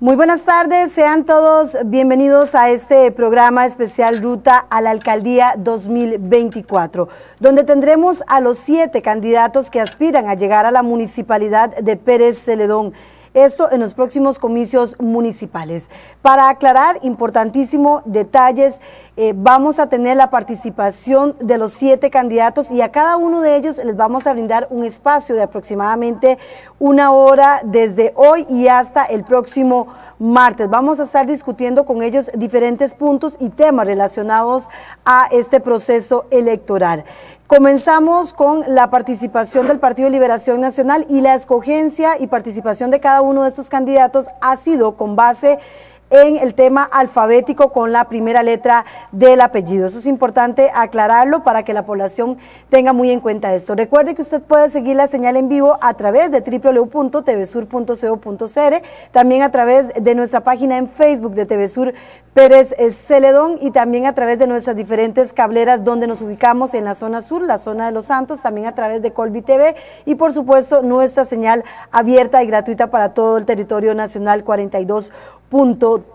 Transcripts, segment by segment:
Muy buenas tardes, sean todos bienvenidos a este programa especial Ruta a la Alcaldía 2024, donde tendremos a los siete candidatos que aspiran a llegar a la municipalidad de Pérez Celedón esto en los próximos comicios municipales. Para aclarar, importantísimo detalles, eh, vamos a tener la participación de los siete candidatos y a cada uno de ellos les vamos a brindar un espacio de aproximadamente una hora desde hoy y hasta el próximo martes. Vamos a estar discutiendo con ellos diferentes puntos y temas relacionados a este proceso electoral. Comenzamos con la participación del Partido Liberación Nacional y la escogencia y participación de cada uno uno de sus candidatos ha sido con base en el tema alfabético con la primera letra del apellido. Eso es importante aclararlo para que la población tenga muy en cuenta esto. Recuerde que usted puede seguir la señal en vivo a través de www.tvsur.co.cr, también a través de nuestra página en Facebook de Sur Pérez eh, Celedón y también a través de nuestras diferentes cableras donde nos ubicamos en la zona sur, la zona de Los Santos, también a través de Colby TV y por supuesto nuestra señal abierta y gratuita para todo el territorio nacional 42.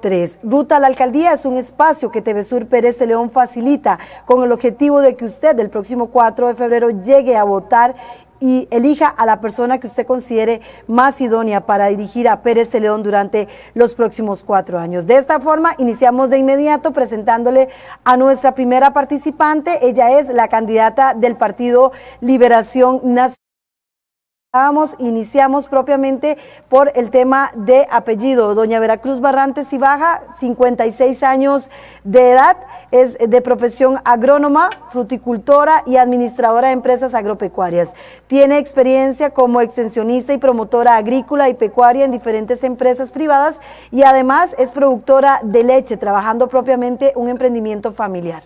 3. Ruta a la Alcaldía es un espacio que Sur Pérez León facilita con el objetivo de que usted el próximo 4 de febrero llegue a votar y elija a la persona que usted considere más idónea para dirigir a Pérez León durante los próximos cuatro años. De esta forma, iniciamos de inmediato presentándole a nuestra primera participante. Ella es la candidata del Partido Liberación Nacional iniciamos propiamente por el tema de apellido. Doña Veracruz Barrantes y Baja, 56 años de edad, es de profesión agrónoma, fruticultora y administradora de empresas agropecuarias. Tiene experiencia como extensionista y promotora agrícola y pecuaria en diferentes empresas privadas y además es productora de leche, trabajando propiamente un emprendimiento familiar.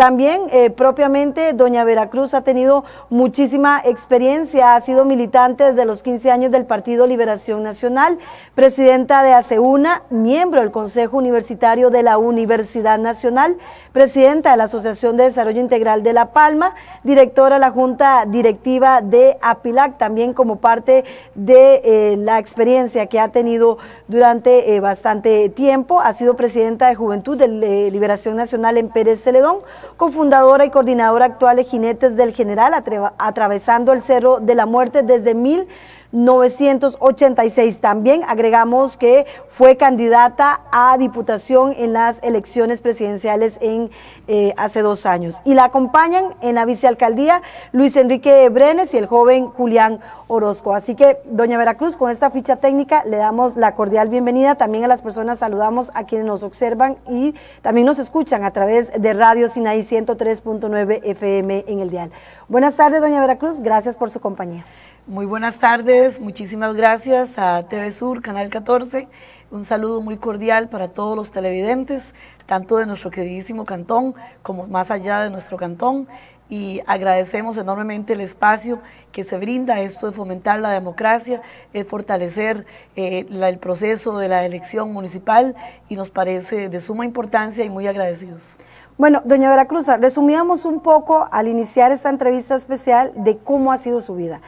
También eh, propiamente Doña Veracruz ha tenido muchísima experiencia, ha sido militante desde los 15 años del Partido Liberación Nacional, presidenta de ACEUNA, miembro del Consejo Universitario de la Universidad Nacional, presidenta de la Asociación de Desarrollo Integral de La Palma, directora de la Junta Directiva de APILAC, también como parte de eh, la experiencia que ha tenido durante eh, bastante tiempo, ha sido presidenta de Juventud de Liberación Nacional en Pérez Celedón, cofundadora y coordinadora actual de Jinetes del General, atravesando el Cerro de la Muerte desde mil... 986. También agregamos que fue candidata a diputación en las elecciones presidenciales en eh, hace dos años. Y la acompañan en la vicealcaldía Luis Enrique Brenes y el joven Julián Orozco. Así que, doña Veracruz, con esta ficha técnica le damos la cordial bienvenida. También a las personas saludamos a quienes nos observan y también nos escuchan a través de Radio Sinaí 103.9 FM en el dial. Buenas tardes, doña Veracruz. Gracias por su compañía. Muy buenas tardes, muchísimas gracias a TV Sur, Canal 14. Un saludo muy cordial para todos los televidentes, tanto de nuestro queridísimo cantón como más allá de nuestro cantón. Y agradecemos enormemente el espacio que se brinda. a Esto de fomentar la democracia, de fortalecer eh, el proceso de la elección municipal y nos parece de suma importancia y muy agradecidos. Bueno, doña Veracruz, resumíamos un poco al iniciar esta entrevista especial de cómo ha sido su vida.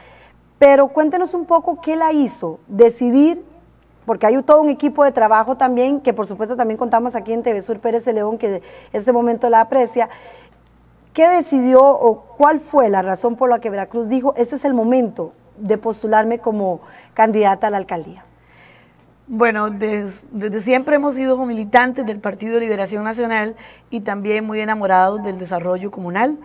Pero cuéntenos un poco qué la hizo decidir, porque hay todo un equipo de trabajo también, que por supuesto también contamos aquí en TV Sur Pérez de León, que en este momento la aprecia. ¿Qué decidió o cuál fue la razón por la que Veracruz dijo, ese es el momento de postularme como candidata a la alcaldía? Bueno, desde siempre hemos sido militantes del Partido de Liberación Nacional y también muy enamorados del desarrollo comunal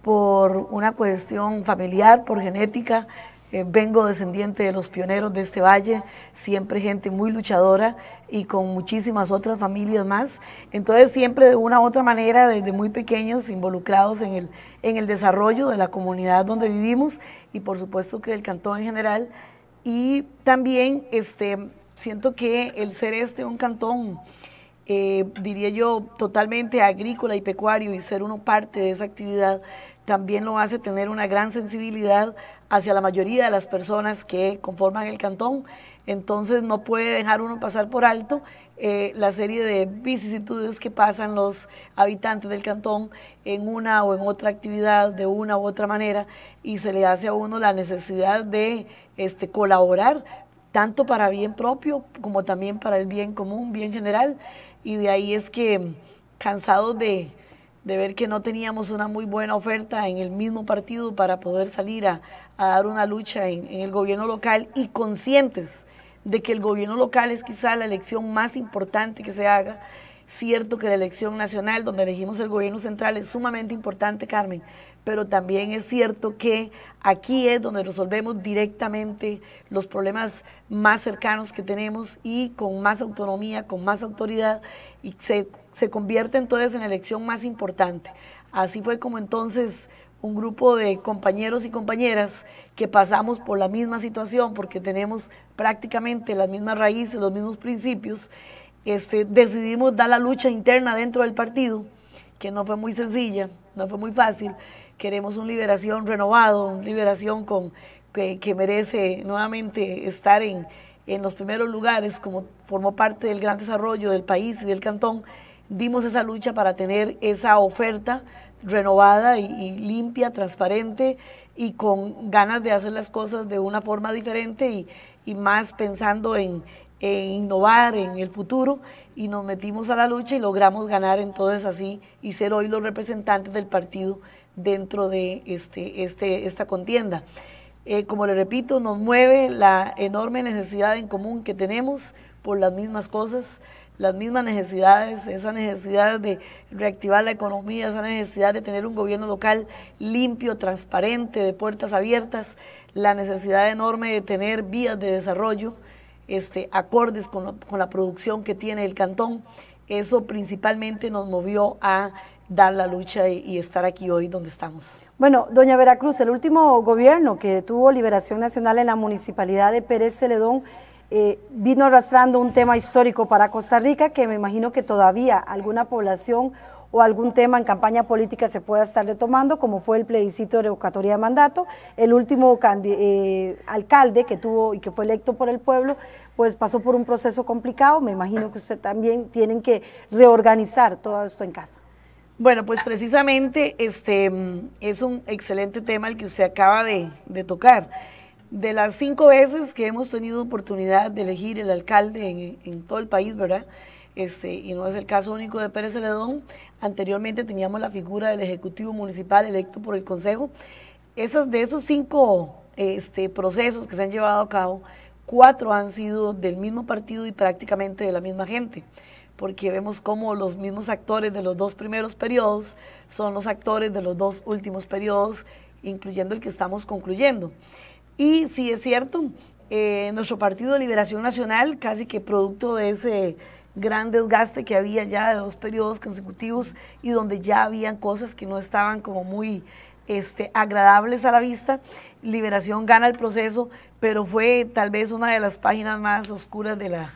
por una cuestión familiar, por genética. Eh, vengo descendiente de los pioneros de este valle, siempre gente muy luchadora y con muchísimas otras familias más. Entonces siempre de una u otra manera, desde muy pequeños, involucrados en el, en el desarrollo de la comunidad donde vivimos y por supuesto que del cantón en general. Y también este, siento que el ser este un cantón, eh, diría yo, totalmente agrícola y pecuario y ser uno parte de esa actividad, también lo hace tener una gran sensibilidad hacia la mayoría de las personas que conforman el cantón. Entonces no puede dejar uno pasar por alto eh, la serie de vicisitudes que pasan los habitantes del cantón en una o en otra actividad de una u otra manera y se le hace a uno la necesidad de este, colaborar tanto para bien propio como también para el bien común, bien general. Y de ahí es que cansados de, de ver que no teníamos una muy buena oferta en el mismo partido para poder salir a, a dar una lucha en, el gobierno local y conscientes de que el gobierno local es quizá la elección más importante que se haga. Cierto que la elección nacional, donde elegimos el gobierno central, es sumamente importante, Carmen, pero también es cierto que aquí es donde resolvemos directamente los problemas más cercanos que tenemos y con más autonomía, con más autoridad, y se, se convierte entonces en la elección más importante. Así fue como entonces un grupo de compañeros y compañeras que pasamos por la misma situación porque tenemos prácticamente las mismas raíces, los mismos principios, este, decidimos dar la lucha interna dentro del partido, que no fue muy sencilla, no fue muy fácil. Queremos un liberación renovado, un liberación con, que, que merece nuevamente estar en, en los primeros lugares, como formó parte del gran desarrollo del país y del cantón, dimos esa lucha para tener esa oferta renovada y, limpia, transparente y con ganas de hacer las cosas de una forma diferente y, más pensando en, innovar en el futuro y nos metimos a la lucha y logramos ganar en entonces así y ser hoy los representantes del partido dentro de este, este esta contienda. Eh, como le repito, nos mueve la enorme necesidad en común que tenemos por las mismas cosas las mismas necesidades, esa necesidad de reactivar la economía, esa necesidad de tener un gobierno local limpio, transparente, de puertas abiertas, la necesidad enorme de tener vías de desarrollo este, acordes con la, producción que tiene el cantón. Eso principalmente nos movió a dar la lucha y, y, estar aquí hoy donde estamos. Bueno, doña Veracruz, el último gobierno que tuvo Liberación Nacional en la municipalidad de Pérez Celedón eh, vino arrastrando un tema histórico para Costa Rica que me imagino que todavía alguna población o algún tema en campaña política se pueda estar retomando, como fue el plebiscito de revocatoria de mandato. El último eh, alcalde que tuvo y que fue electo por el pueblo, pues pasó por un proceso complicado. Me imagino que usted también tienen que reorganizar todo esto en casa. Bueno, pues precisamente este mm, es un excelente tema el que usted acaba de tocar de las cinco veces que hemos tenido oportunidad de elegir el alcalde en, todo el país, ¿verdad? Este, y no es el caso único de Pérez Celedón, anteriormente teníamos la figura del Ejecutivo Municipal electo por el Consejo. Esas, de esos cinco este, procesos que se han llevado a cabo, cuatro han sido del mismo partido y prácticamente de la misma gente, porque vemos cómo los mismos actores de los dos primeros periodos son los actores de los dos últimos periodos, incluyendo el que estamos concluyendo. Y sí es cierto, eh, nuestro Partido de Liberación Nacional, casi que producto de ese gran desgaste que había ya de dos periodos consecutivos y donde ya habían cosas que no estaban como muy este, agradables a la vista. Liberación gana el proceso, pero fue tal vez una de las páginas más oscuras de la,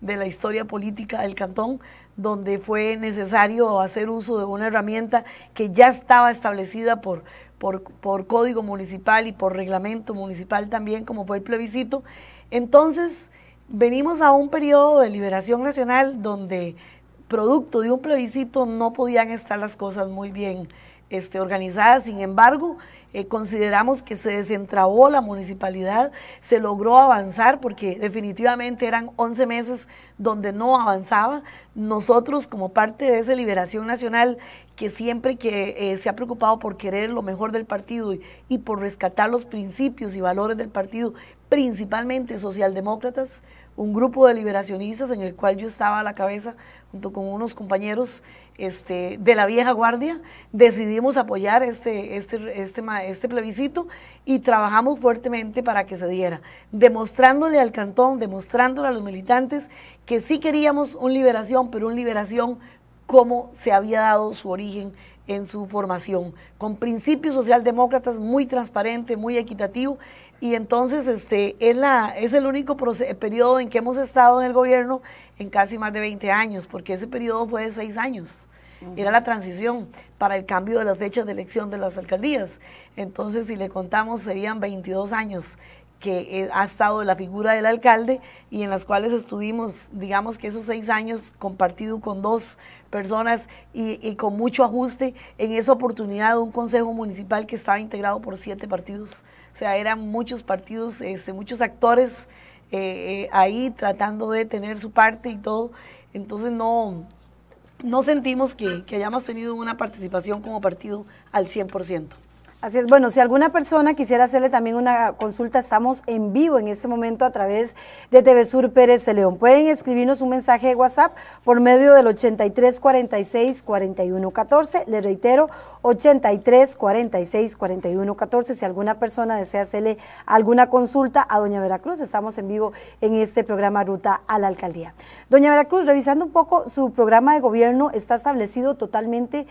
de la historia política del cantón, donde fue necesario hacer uso de una herramienta que ya estaba establecida por por, código municipal y por reglamento municipal también, como fue el plebiscito. Entonces, venimos a un periodo de liberación nacional donde producto de un plebiscito no podían estar las cosas muy bien este, organizadas. Sin embargo, eh, consideramos que se desentrabó la municipalidad, se logró avanzar porque definitivamente eran 11 meses donde no avanzaba. Nosotros, como parte de esa liberación nacional que siempre que eh, se ha preocupado por querer lo mejor del partido y, por rescatar los principios y valores del partido, principalmente socialdemócratas, un grupo de liberacionistas en el cual yo estaba a la cabeza junto con unos compañeros este, de la vieja guardia, decidimos apoyar este, este, este, este plebiscito y trabajamos fuertemente para que se diera, demostrándole al cantón, demostrándole a los militantes que sí queríamos una liberación, pero una liberación cómo se había dado su origen en su formación, con principios socialdemócratas muy transparente, muy equitativo, y entonces este, es, la, es el único periodo en que hemos estado en el gobierno en casi más de 20 años, porque ese periodo fue de seis años. Era la transición para el cambio de las fechas de elección de las alcaldías. Entonces, si le contamos, serían 22 años que eh, ha estado la figura del alcalde y en las cuales estuvimos, digamos que esos seis años compartido con dos personas y, con mucho ajuste en esa oportunidad de un consejo municipal que estaba integrado por siete partidos. O sea, eran muchos partidos, este, muchos actores eh, eh, ahí tratando de tener su parte y todo. Entonces no, no sentimos que, que hayamos tenido una participación como partido al 100%. Así es, bueno, si alguna persona quisiera hacerle también una consulta, estamos en vivo en este momento a través de TV Sur Pérez de León. Pueden escribirnos un mensaje de WhatsApp por medio del 83 46 41 14. Le reitero, 83 46 41 14. Si alguna persona desea hacerle alguna consulta a Doña Veracruz, estamos en vivo en este programa Ruta a la Alcaldía. Doña Veracruz, revisando un poco su programa de gobierno, está establecido totalmente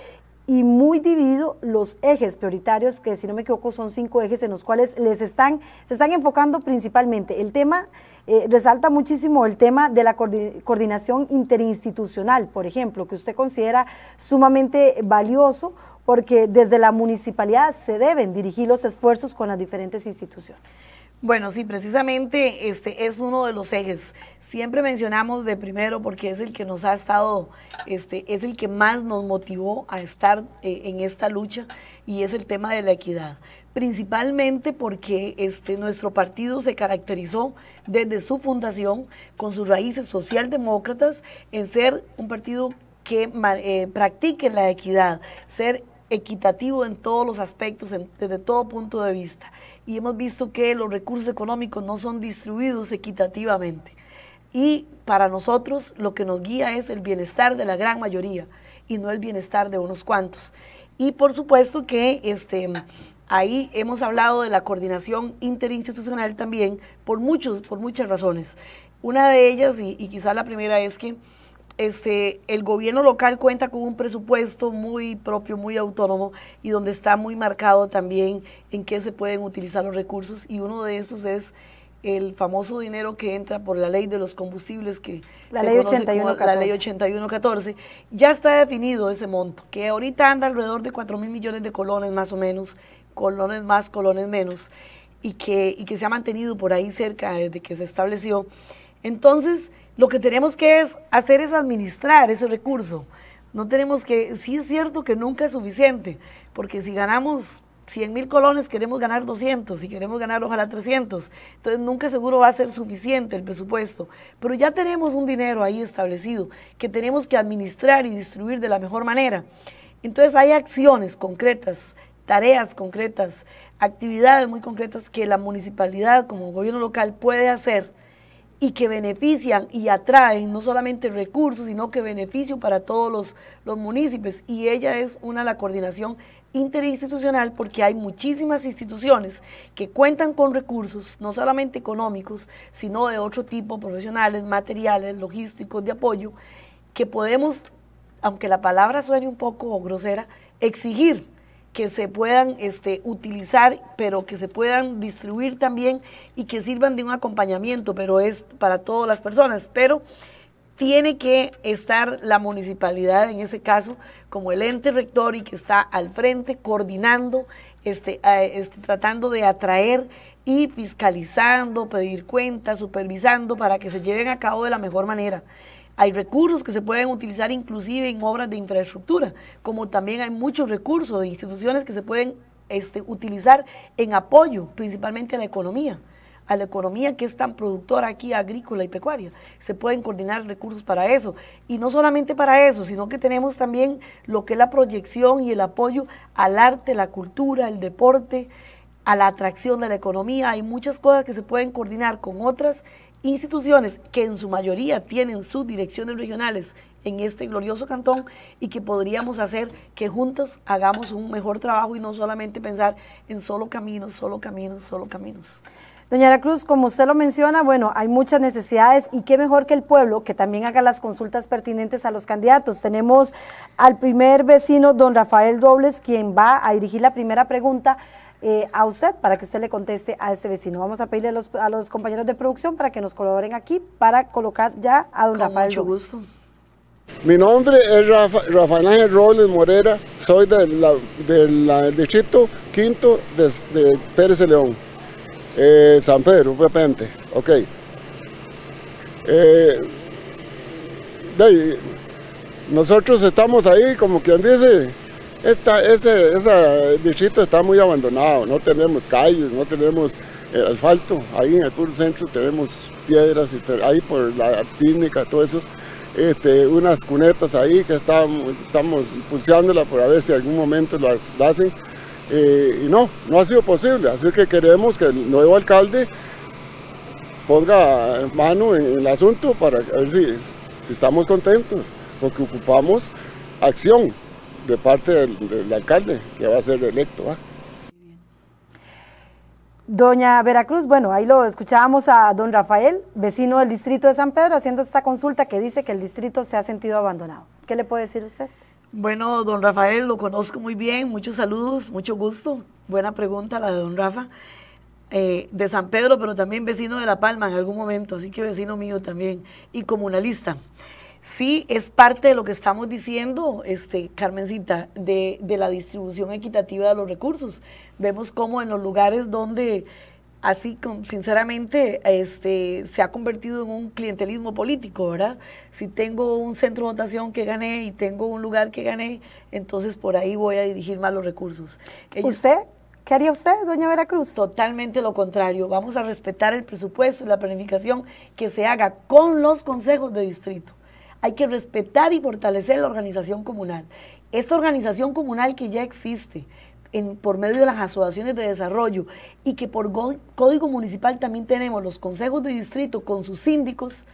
y muy dividido los ejes prioritarios, que si no me equivoco son cinco ejes en los cuales les están, se están enfocando principalmente. El tema eh, resalta muchísimo el tema de la coordinación interinstitucional, por ejemplo, que usted considera sumamente valioso porque desde la municipalidad se deben dirigir los esfuerzos con las diferentes instituciones. Bueno, sí, precisamente este es uno de los ejes. Siempre mencionamos de primero porque es el que nos ha estado, este, es el que más nos motivó a estar eh, en esta lucha y es el tema de la equidad. Principalmente porque este, nuestro partido se caracterizó desde su fundación, con sus raíces socialdemócratas, en ser un partido que eh, practique la equidad, ser equitativo en todos los aspectos, desde todo punto de vista y hemos visto que los recursos económicos no son distribuidos equitativamente. Y para nosotros lo que nos guía es el bienestar de la gran mayoría y no el bienestar de unos cuantos. Y por supuesto que este, ahí hemos hablado de la coordinación interinstitucional también por, muchos, por muchas razones. Una de ellas, y, y quizá la primera, es que este, el gobierno local cuenta con un presupuesto muy propio, muy autónomo y donde está muy marcado también en qué se pueden utilizar los recursos y uno de esos es el famoso dinero que entra por la ley de los combustibles que la ley 81, la ley 8114 ya está definido ese monto que ahorita anda alrededor de 4 mil millones de colones más o menos colones más colones menos y que y que se ha mantenido por ahí cerca desde que se estableció entonces lo que tenemos que es hacer es administrar ese recurso. No tenemos que, sí es cierto que nunca es suficiente, porque si ganamos 100 mil colones, queremos ganar 200 y queremos ganar ojalá 300. Entonces nunca seguro va a ser suficiente el presupuesto, pero ya tenemos un dinero ahí establecido que tenemos que administrar y distribuir de la mejor manera. Entonces hay acciones concretas, tareas concretas, actividades muy concretas que la municipalidad como gobierno local puede hacer y que benefician y atraen no solamente recursos, sino que beneficio para todos los, municipios. Y ella es una la coordinación interinstitucional porque hay muchísimas instituciones que cuentan con recursos, no solamente económicos, sino de otro tipo, profesionales, materiales, logísticos, de apoyo, que podemos, aunque la palabra suene un poco grosera, exigir que se puedan este, utilizar, pero que se puedan distribuir también y que sirvan de un acompañamiento, pero es para todas las personas. Pero tiene que estar la municipalidad, en ese caso, como el ente rector y que está al frente coordinando, este, este tratando de atraer y fiscalizando, pedir cuentas, supervisando para que se lleven a cabo de la mejor manera. Hay recursos que se pueden utilizar inclusive en obras de infraestructura, como también hay muchos recursos de instituciones que se pueden este, utilizar en apoyo principalmente a la economía a la economía que es tan productora aquí, agrícola y pecuaria. Se pueden coordinar recursos para eso. Y no solamente para eso, sino que tenemos también lo que es la proyección y el apoyo al arte, la cultura, el deporte, a la atracción de la economía. Hay muchas cosas que se pueden coordinar con otras instituciones que en su mayoría tienen sus direcciones regionales en este glorioso cantón y que podríamos hacer que juntos hagamos un mejor trabajo y no solamente pensar en solo caminos, solo caminos, solo caminos. Doña la Cruz, como usted lo menciona, bueno, hay muchas necesidades y qué mejor que el pueblo que también haga las consultas pertinentes a los candidatos. Tenemos al primer vecino, don Rafael Robles, quien va a dirigir la primera pregunta eh, a usted para que usted le conteste a este vecino. Vamos a pedirle a los, compañeros de producción para que nos colaboren aquí para colocar ya a don Con Rafael. Mucho gusto. Mi nombre es Rafa, Rafael Ángel Robles Morera, soy del de distrito quinto de, Pérez de León, eh, San Pedro, repente, ok. Eh, nosotros estamos ahí, como quien dice, ese, distrito está muy abandonado, no tenemos calles, no tenemos eh, asfalto. Ahí en el puro centro tenemos piedras, y ahí por la clínica, todo eso. Este, unas cunetas ahí que estamos, estamos pulseándolas por a ver si en algún momento las, hacen. Eh, y no, no ha sido posible. Así que queremos que el nuevo alcalde ponga mano en, el asunto para ver si estamos contentos, porque ocupamos acción de parte del, alcalde que va a ser electo. Doña Veracruz, bueno, ahí lo escuchábamos a don Rafael, vecino del distrito de San Pedro, haciendo esta consulta que dice que el distrito se ha sentido abandonado. ¿Qué le puede decir usted? Bueno, don Rafael, lo conozco muy bien, muchos saludos, mucho gusto. Buena pregunta la de don Rafa. Eh, de San Pedro, pero también vecino de La Palma en algún momento, así que vecino mío también, y comunalista. Sí, es parte de lo que estamos diciendo, este, Carmencita, de, la distribución equitativa de los recursos. Vemos cómo en los lugares donde así sinceramente este, se ha convertido en un clientelismo político, ¿verdad? Si tengo un centro de votación que gané y tengo un lugar que gané, entonces por ahí voy a dirigir más los recursos. ¿Usted? ¿Qué haría usted, doña Veracruz? Totalmente lo contrario. Vamos a respetar el presupuesto y la planificación que se haga con los consejos de distrito hay que respetar y fortalecer la organización comunal. Esta organización comunal que ya existe por medio de las asociaciones de desarrollo y que por código municipal también tenemos los consejos de distrito con sus síndicos,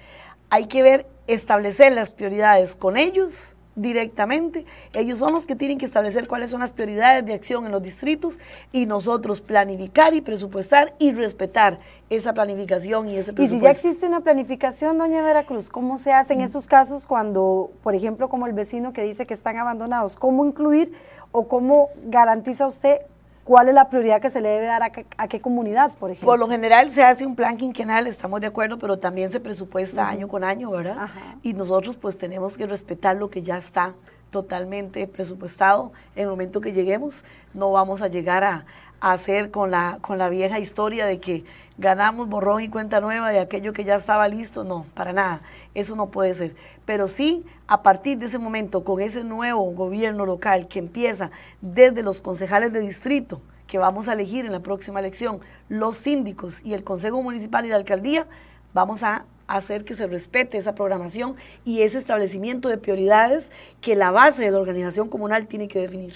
hay que ver, establecer las prioridades con ellos directamente. Ellos son los que tienen que establecer cuáles son las prioridades de acción en los distritos y nosotros planificar y presupuestar y respetar esa planificación y ese presupuesto. Y si ya existe una planificación, doña Veracruz, ¿cómo se hace en mm. estos casos cuando, por ejemplo, como el vecino que dice que están abandonados, cómo incluir o cómo garantiza usted ¿Cuál es la prioridad que se le debe dar a, qué comunidad, por ejemplo? Por lo general se hace un plan quinquenal, estamos de acuerdo, pero también se presupuesta año con año, ¿verdad? Y nosotros pues tenemos que respetar lo que ya está totalmente presupuestado. En el momento que lleguemos no vamos a llegar a, a hacer con la, con la vieja historia de que ganamos borrón y cuenta nueva de aquello que ya estaba listo, no, para nada, eso no puede ser. Pero sí a partir de ese momento, con ese nuevo gobierno local que empieza desde los concejales de distrito, que vamos a elegir en la próxima elección, los síndicos y el Consejo Municipal y la Alcaldía, vamos a hacer que se respete esa programación y ese establecimiento de prioridades que la base de la organización comunal tiene que definir.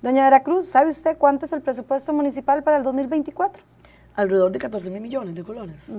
Doña Veracruz, ¿sabe usted cuánto es el presupuesto municipal para el 2024? alrededor de 14 mil millones de colones.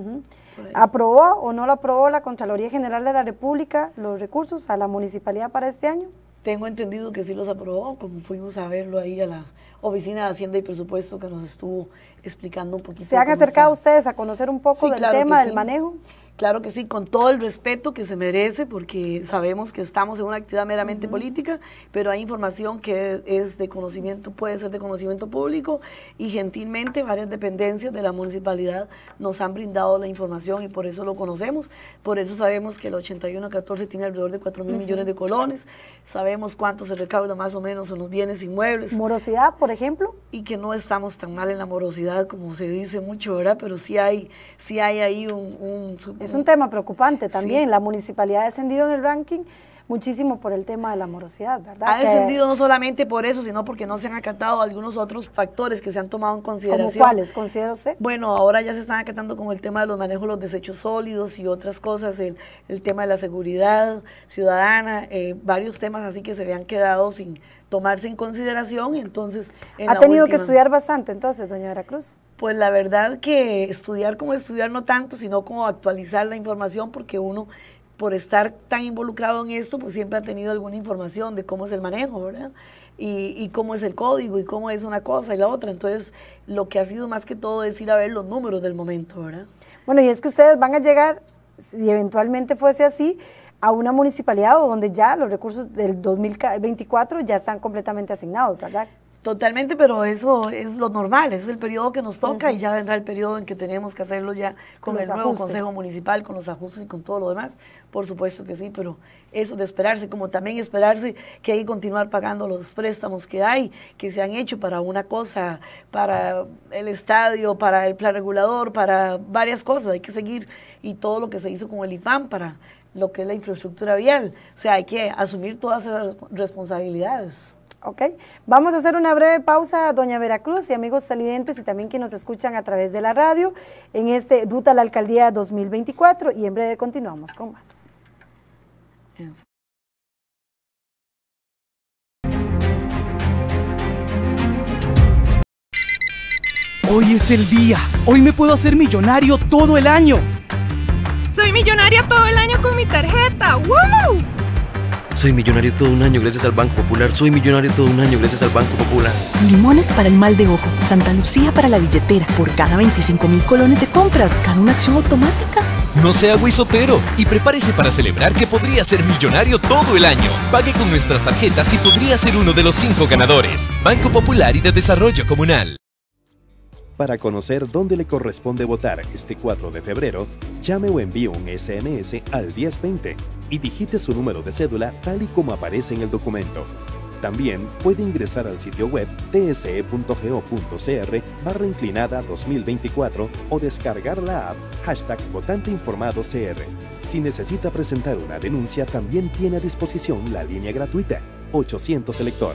¿Aprobó o no lo aprobó la Contraloría General de la República los recursos a la municipalidad para este año? Tengo entendido que sí los aprobó, como fuimos a verlo ahí a la Oficina de Hacienda y Presupuesto que nos estuvo explicando un poquito. ¿Se han acercado ustedes a conocer un poco del tema del manejo? Claro que sí, con todo el respeto que se merece, porque sabemos que estamos en una actividad meramente política, pero hay información que es de conocimiento, puede ser de conocimiento público, y gentilmente varias dependencias de la municipalidad nos han brindado la información y por eso lo conocemos, por eso sabemos que el 8114 tiene alrededor de 4 mil millones de colones, sabemos cuánto se recauda más o menos en los bienes inmuebles. ¿Morosidad, por ejemplo? Y que no estamos tan mal en la morosidad como se dice mucho, ¿verdad? Pero sí hay, sí hay ahí un es un tema preocupante también. La municipalidad ha descendido en el ranking muchísimo por el tema de la morosidad, ¿verdad? Ha descendido no solamente por eso, sino porque no se han acatado algunos otros factores que se han tomado en consideración. ¿Como cuáles ¿Considero usted? Bueno, ahora ya se están acatando con el tema de los manejos de los desechos sólidos y otras cosas, el, el tema de la seguridad ciudadana, eh, varios temas así que se habían quedado sin tomarse en consideración entonces... ha tenido que estudiar bastante entonces, doña Veracruz pues la verdad que estudiar como estudiar no tanto, sino como actualizar la información, porque uno, por estar tan involucrado en esto, pues siempre ha tenido alguna información de cómo es el manejo, ¿verdad? Y, cómo es el código y cómo es una cosa y la otra. Entonces, lo que ha sido más que todo es ir a ver los números del momento, ¿verdad? Bueno, y es que ustedes van a llegar, si eventualmente fuese así, a una municipalidad donde ya los recursos del 2024 ya están completamente asignados, ¿verdad? Totalmente, pero eso es lo normal, es el periodo que nos toca y ya vendrá el periodo en que tenemos que hacerlo ya con, el nuevo Consejo Municipal, con los ajustes y con todo lo demás. Por supuesto que sí, pero eso de esperarse, como también esperarse que hay que continuar pagando los préstamos que hay, que se han hecho para una cosa, para el estadio, para el plan regulador, para varias cosas. Hay que seguir y todo lo que se hizo con el IFAM para lo que es la infraestructura vial. O sea, hay que asumir todas las responsabilidades. Vamos a hacer una breve pausa, doña Veracruz y amigos salientes y también que nos escuchan a través de la radio en este Ruta a la Alcaldía 2024 y en breve continuamos con más. Hoy es el día. Hoy me puedo hacer millonario todo el año. Soy millonaria todo el año con mi tarjeta. ¡Wow! Soy millonario todo un año gracias al Banco Popular. Soy millonario todo un año gracias al Banco Popular. Limones para el mal de ojo. Santa Lucía para la billetera. Por cada 25 mil colones de compras, gana una acción automática. No sea guisotero y prepárese para celebrar que podría ser millonario todo el año. Pague con nuestras tarjetas y podría ser uno de los cinco ganadores. Banco Popular y de Desarrollo Comunal. Para conocer dónde le corresponde votar este 4 de febrero, llame o envíe un SMS al 1020 y digite su número de cédula tal y como aparece en el documento. También puede ingresar al sitio web tse.go.cr barra inclinada 2024 o descargar la app hashtag votante informado CR. Si necesita presentar una denuncia, también tiene a disposición la línea gratuita 800 Elector.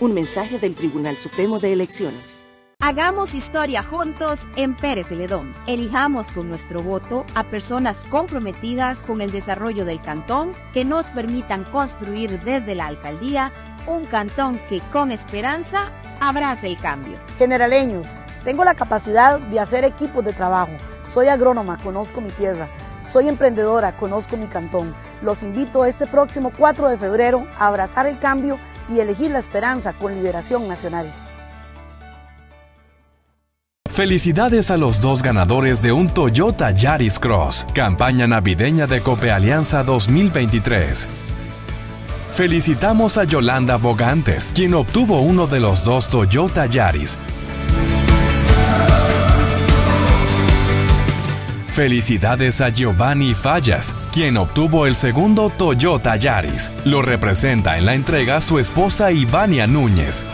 Un mensaje del Tribunal Supremo de Elecciones. Hagamos historia juntos en Pérez Ledón. Elijamos con nuestro voto a personas comprometidas con el desarrollo del cantón que nos permitan construir desde la alcaldía un cantón que con esperanza abrace el cambio. Generaleños, tengo la capacidad de hacer equipos de trabajo. Soy agrónoma, conozco mi tierra. Soy emprendedora, conozco mi cantón. Los invito este próximo 4 de febrero a abrazar el cambio y elegir la esperanza con liberación nacional. Felicidades a los dos ganadores de un Toyota Yaris Cross, campaña navideña de Cope Alianza 2023. Felicitamos a Yolanda Bogantes, quien obtuvo uno de los dos Toyota Yaris. Felicidades a Giovanni Fallas, quien obtuvo el segundo Toyota Yaris. Lo representa en la entrega su esposa Ivania Núñez.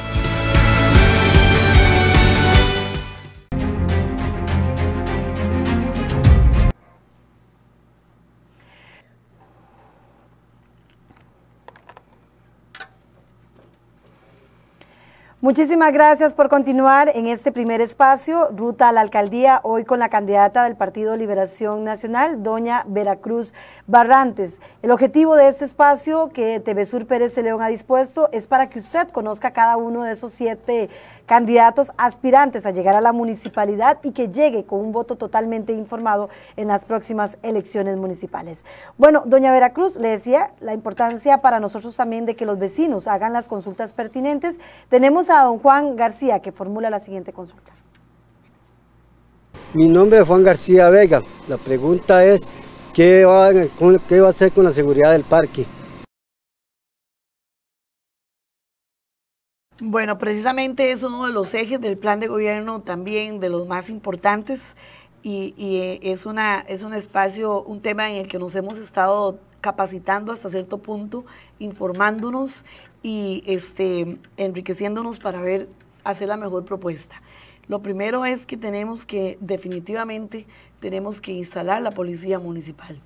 Muchísimas gracias por continuar en este primer espacio, Ruta a la Alcaldía, hoy con la candidata del Partido Liberación Nacional, doña Veracruz Barrantes. El objetivo de este espacio que Sur Pérez de León ha dispuesto es para que usted conozca cada uno de esos siete candidatos aspirantes a llegar a la municipalidad y que llegue con un voto totalmente informado en las próximas elecciones municipales. Bueno, doña Veracruz le decía la importancia para nosotros también de que los vecinos hagan las consultas pertinentes. Tenemos a don Juan García que formula la siguiente consulta. Mi nombre es Juan García Vega. La pregunta es, ¿qué va, qué va a hacer con la seguridad del parque? Bueno, precisamente es uno de los ejes del plan de gobierno también de los más importantes y, eh, es, una, es un espacio, un tema en el que nos hemos estado capacitando hasta cierto punto, informándonos y este, enriqueciéndonos para ver hacer la mejor propuesta. Lo primero es que tenemos que definitivamente tenemos que instalar la policía municipal.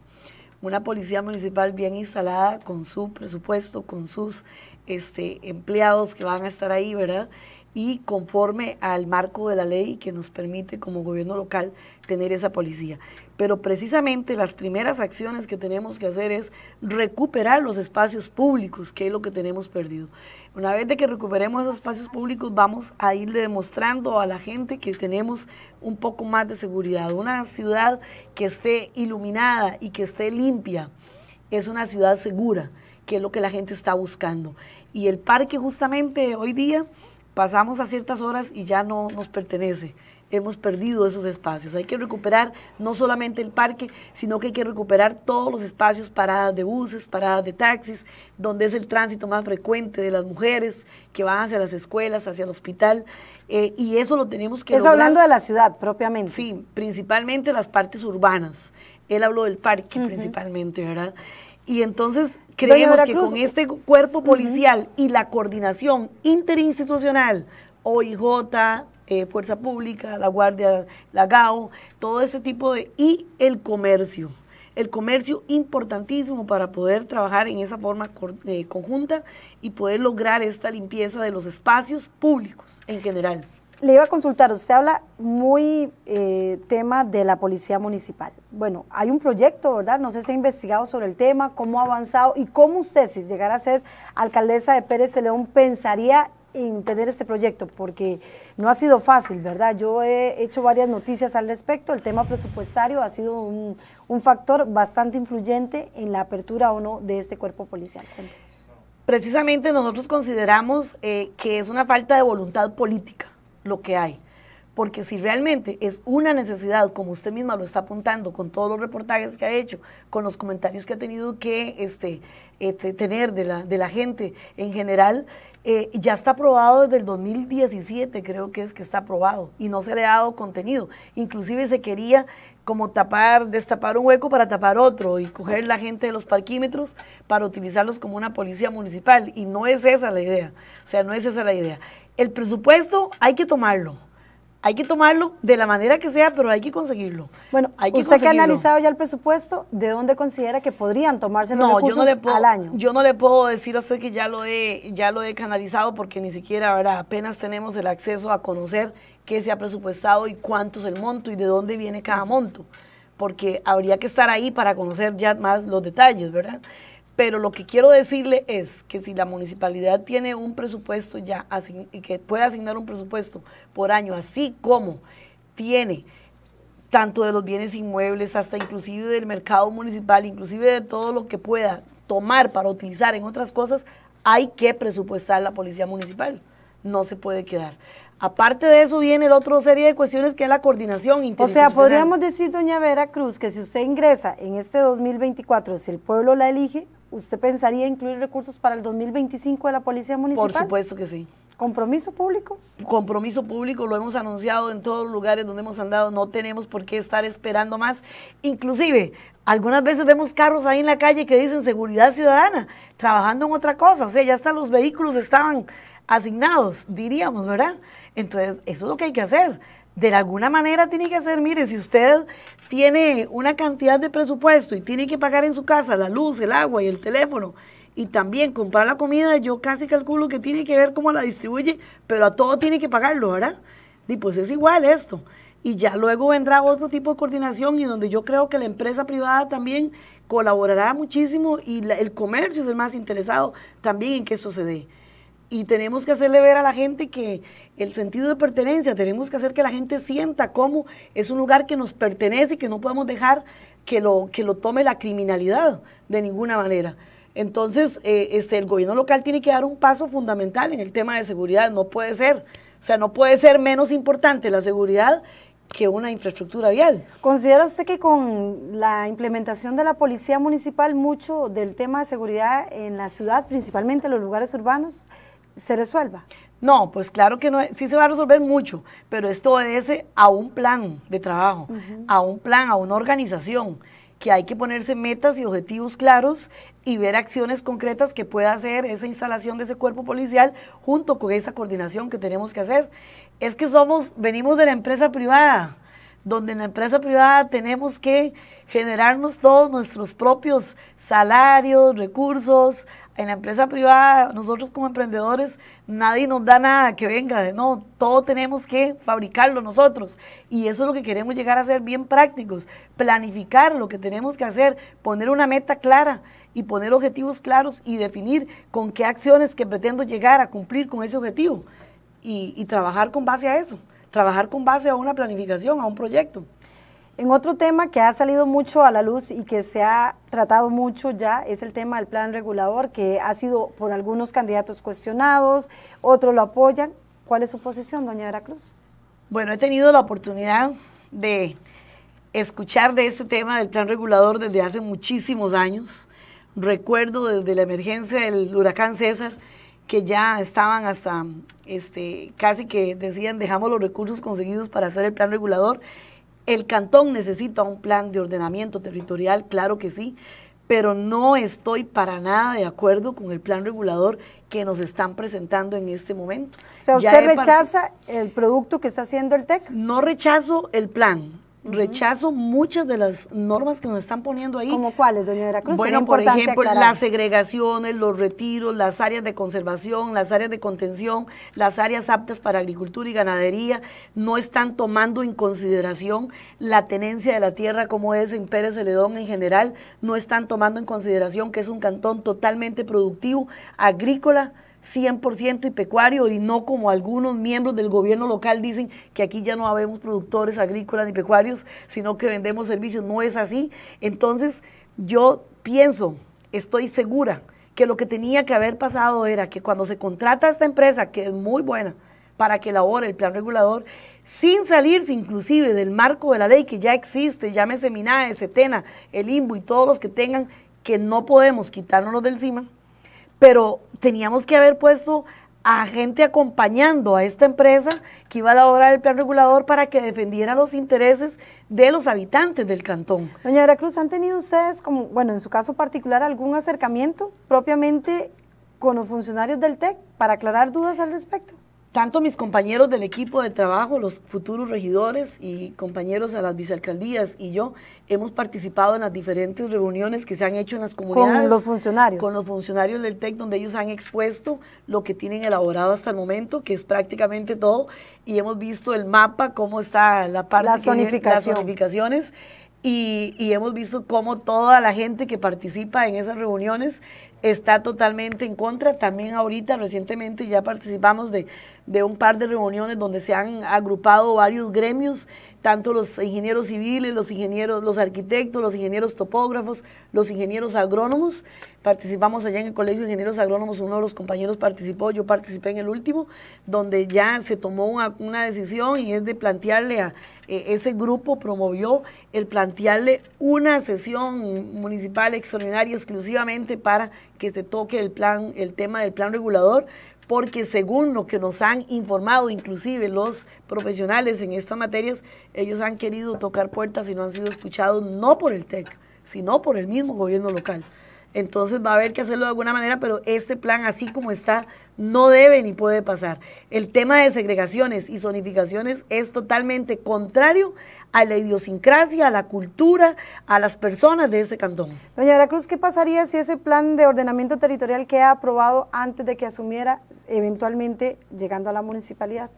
Una policía municipal bien instalada con su presupuesto, con sus este, empleados que van a estar ahí, ¿verdad? Y conforme al marco de la ley que nos permite como gobierno local tener esa policía. Pero precisamente las primeras acciones que tenemos que hacer es recuperar los espacios públicos, que es lo que tenemos perdido. Una vez de que recuperemos esos espacios públicos, vamos a irle demostrando a la gente que tenemos un poco más de seguridad. Una ciudad que esté iluminada y que esté limpia es una ciudad segura, que es lo que la gente está buscando y el parque justamente hoy día pasamos a ciertas horas y ya no nos pertenece. Hemos perdido esos espacios. Hay que recuperar no solamente el parque, sino que hay que recuperar todos los espacios, paradas de buses, paradas de taxis, donde es el tránsito más frecuente de las mujeres que van hacia las escuelas, hacia el hospital. Eh, y eso lo tenemos que... es hablando de la ciudad propiamente. Sí, principalmente las partes urbanas. Él habló del parque principalmente, ¿verdad? Y entonces creemos que con este cuerpo policial y la coordinación interinstitucional, OIJ, eh, Fuerza Pública, la Guardia, la GAO, todo ese tipo de... y el comercio. El comercio importantísimo para poder trabajar en esa forma eh, conjunta y poder lograr esta limpieza de los espacios públicos en general. Le iba a consultar, usted habla muy eh, tema de la policía municipal. Bueno, hay un proyecto, ¿verdad? No sé si ha investigado sobre el tema, cómo ha avanzado y cómo usted, si llegara a ser alcaldesa de Pérez de León, pensaría en tener este proyecto, porque no ha sido fácil, ¿verdad? Yo he hecho varias noticias al respecto, el tema presupuestario ha sido un, factor bastante influyente en la apertura o no de este cuerpo policial. Precisamente nosotros consideramos eh, que es una falta de voluntad política lo que hay. Porque si realmente es una necesidad, como usted misma lo está apuntando, con todos los reportajes que ha hecho, con los comentarios que ha tenido que este, este tener de la, de la gente en general, eh, ya está aprobado desde el 2017, creo que es que está aprobado, y no se le ha dado contenido. Inclusive se quería como tapar, destapar un hueco para tapar otro y coger la gente de los parquímetros para utilizarlos como una policía municipal. Y no es esa la idea, o sea, no es esa la idea. El presupuesto hay que tomarlo hay que tomarlo de la manera que sea, pero hay que conseguirlo. Bueno, hay que usted que ha analizado ya el presupuesto, ¿de dónde considera que podrían tomarse los no, recursos yo no al año? Yo no le puedo decir a usted que ya lo he, ya lo he canalizado porque ni siquiera, ahora Apenas tenemos el acceso a conocer qué se ha presupuestado y cuánto es el monto y de dónde viene cada monto, porque habría que estar ahí para conocer ya más los detalles, ¿verdad? Pero lo que quiero decirle es que si la municipalidad tiene un presupuesto ya y que puede asignar un presupuesto por año, así como tiene tanto de los bienes inmuebles hasta inclusive del mercado municipal, inclusive de todo lo que pueda tomar para utilizar en otras cosas, hay que presupuestar la policía municipal. No se puede quedar. Aparte de eso viene la otra serie de cuestiones que es la coordinación O sea, podríamos decir, doña Vera Cruz, que si usted ingresa en este 2024, si el pueblo la elige, ¿usted pensaría incluir recursos para el 2025 de la Policía Municipal? Por supuesto que sí. ¿Compromiso público? Compromiso público, lo hemos anunciado en todos los lugares donde hemos andado, no tenemos por qué estar esperando más. Inclusive, algunas veces vemos carros ahí en la calle que dicen seguridad ciudadana, trabajando en otra cosa, o sea, ya hasta los vehículos estaban asignados, diríamos, ¿verdad? Entonces, eso es lo que hay que hacer de alguna manera tiene que hacer mire, si usted tiene una cantidad de presupuesto y tiene que pagar en su casa la luz, el agua y el teléfono, y también comprar la comida, yo casi calculo que tiene que ver cómo la distribuye, pero a todo tiene que pagarlo, ¿verdad? Y pues es igual esto. Y ya luego vendrá otro tipo de coordinación y donde yo creo que la empresa privada también colaborará muchísimo y el comercio es el más interesado también en que sucede se dé. Y tenemos que hacerle ver a la gente que el sentido de pertenencia. Tenemos que hacer que la gente sienta cómo es un lugar que nos pertenece y que no podemos dejar que lo, que lo tome la criminalidad de ninguna manera. Entonces, eh, este, el gobierno local tiene que dar un paso fundamental en el tema de seguridad. No puede ser, o sea, no puede ser menos importante la seguridad que una infraestructura vial. ¿Considera usted que con la implementación de la policía municipal, mucho del tema de seguridad en la ciudad, principalmente en los lugares urbanos, se resuelva? No, pues claro que no, sí se va a resolver mucho, pero esto obedece eh, a un plan de trabajo, a un plan, a una organización, que hay que ponerse metas y objetivos claros y ver acciones concretas que pueda hacer esa instalación de ese cuerpo policial junto con esa coordinación que tenemos que hacer. Es que somos, venimos de la empresa privada, donde en la empresa privada tenemos que generarnos todos nuestros propios salarios, recursos, en la empresa privada, nosotros como emprendedores, nadie nos da nada que venga de no, todo tenemos que fabricarlo nosotros. Y eso es lo que queremos llegar a ser bien prácticos, planificar lo que tenemos que hacer, poner una meta clara y poner objetivos claros y definir con qué acciones que pretendo llegar a cumplir con ese objetivo y trabajar con base a eso, trabajar con base a una planificación, a un proyecto. En otro tema que ha salido mucho a la luz y que se ha tratado mucho ya es el tema del plan regulador, que ha sido por algunos candidatos cuestionados, otros lo apoyan. ¿Cuál es su posición, doña Veracruz? Bueno, he tenido la oportunidad de escuchar de este tema del plan regulador desde hace muchísimos años. Recuerdo desde la emergencia del huracán César, que ya estaban hasta, este, casi que decían, dejamos los recursos conseguidos para hacer el plan regulador el cantón necesita un plan de ordenamiento territorial, claro que sí, pero no estoy para nada de acuerdo con el plan regulador que nos están presentando en este momento. O sea, ¿usted rechaza el producto que está haciendo el TEC? No rechazo el plan, rechazo muchas de las normas que nos están poniendo ahí. ¿Como cuáles, doña Veracruz? Bueno, por ejemplo, las segregaciones, los retiros, las áreas de conservación, las áreas de contención, las áreas aptas para agricultura y ganadería, no están tomando en consideración la tenencia de la tierra como es en Pérez Celedón en general, no están tomando en consideración que es un cantón totalmente productivo, agrícola, 100% y pecuario y no como algunos miembros del gobierno local dicen que aquí ya no habemos productores agrícolas ni pecuarios, sino que vendemos servicios. No es así. Entonces, yo pienso, estoy segura que lo que tenía que haber pasado era que cuando se contrata esta empresa, que es muy buena, para que elabore el plan regulador, sin salirse inclusive del marco de la ley que ya existe, llámese MINAE, setena el IMBU y todos los que tengan, que no podemos quitárnoslo del CIMA pero teníamos que haber puesto a gente acompañando a esta empresa que iba a elaborar el plan regulador para que defendiera los intereses de los habitantes del cantón. Doña Veracruz, ¿han tenido ustedes, como, bueno, en su caso particular, algún acercamiento propiamente con los funcionarios del TEC para aclarar dudas al respecto? tanto mis compañeros del equipo de trabajo, los futuros regidores y compañeros a las vicealcaldías y yo hemos participado en las diferentes reuniones que se han hecho en las comunidades. Con los funcionarios. Con los funcionarios del TEC, donde ellos han expuesto lo que tienen elaborado hasta el momento, que es prácticamente todo, y hemos visto el mapa, cómo está la parte de las zonificaciones. y, hemos visto cómo toda la gente que participa en esas reuniones está totalmente en contra. También ahorita recientemente ya participamos de de un par de reuniones donde se han agrupado varios gremios, tanto los ingenieros civiles, los ingenieros, los arquitectos, los ingenieros topógrafos, los ingenieros agrónomos. Participamos allá en el Colegio de Ingenieros Agrónomos, uno de los compañeros participó, yo participé en el último, donde ya se tomó una, decisión y es de plantearle a eh, ese grupo promovió el plantearle una sesión municipal extraordinaria exclusivamente para que se toque el plan, el tema del plan regulador porque según lo que nos han informado inclusive los profesionales en estas materias, ellos han querido tocar puertas y no han sido escuchados no por el TEC, sino por el mismo gobierno local. Entonces va a haber que hacerlo de alguna manera, pero este plan así como está no debe ni puede pasar. El tema de segregaciones y zonificaciones es totalmente contrario a la idiosincrasia, a la cultura, a las personas de ese cantón. Doña Veracruz, Cruz, ¿qué pasaría si ese plan de ordenamiento territorial que ha aprobado antes de que asumiera eventualmente llegando a la municipalidad?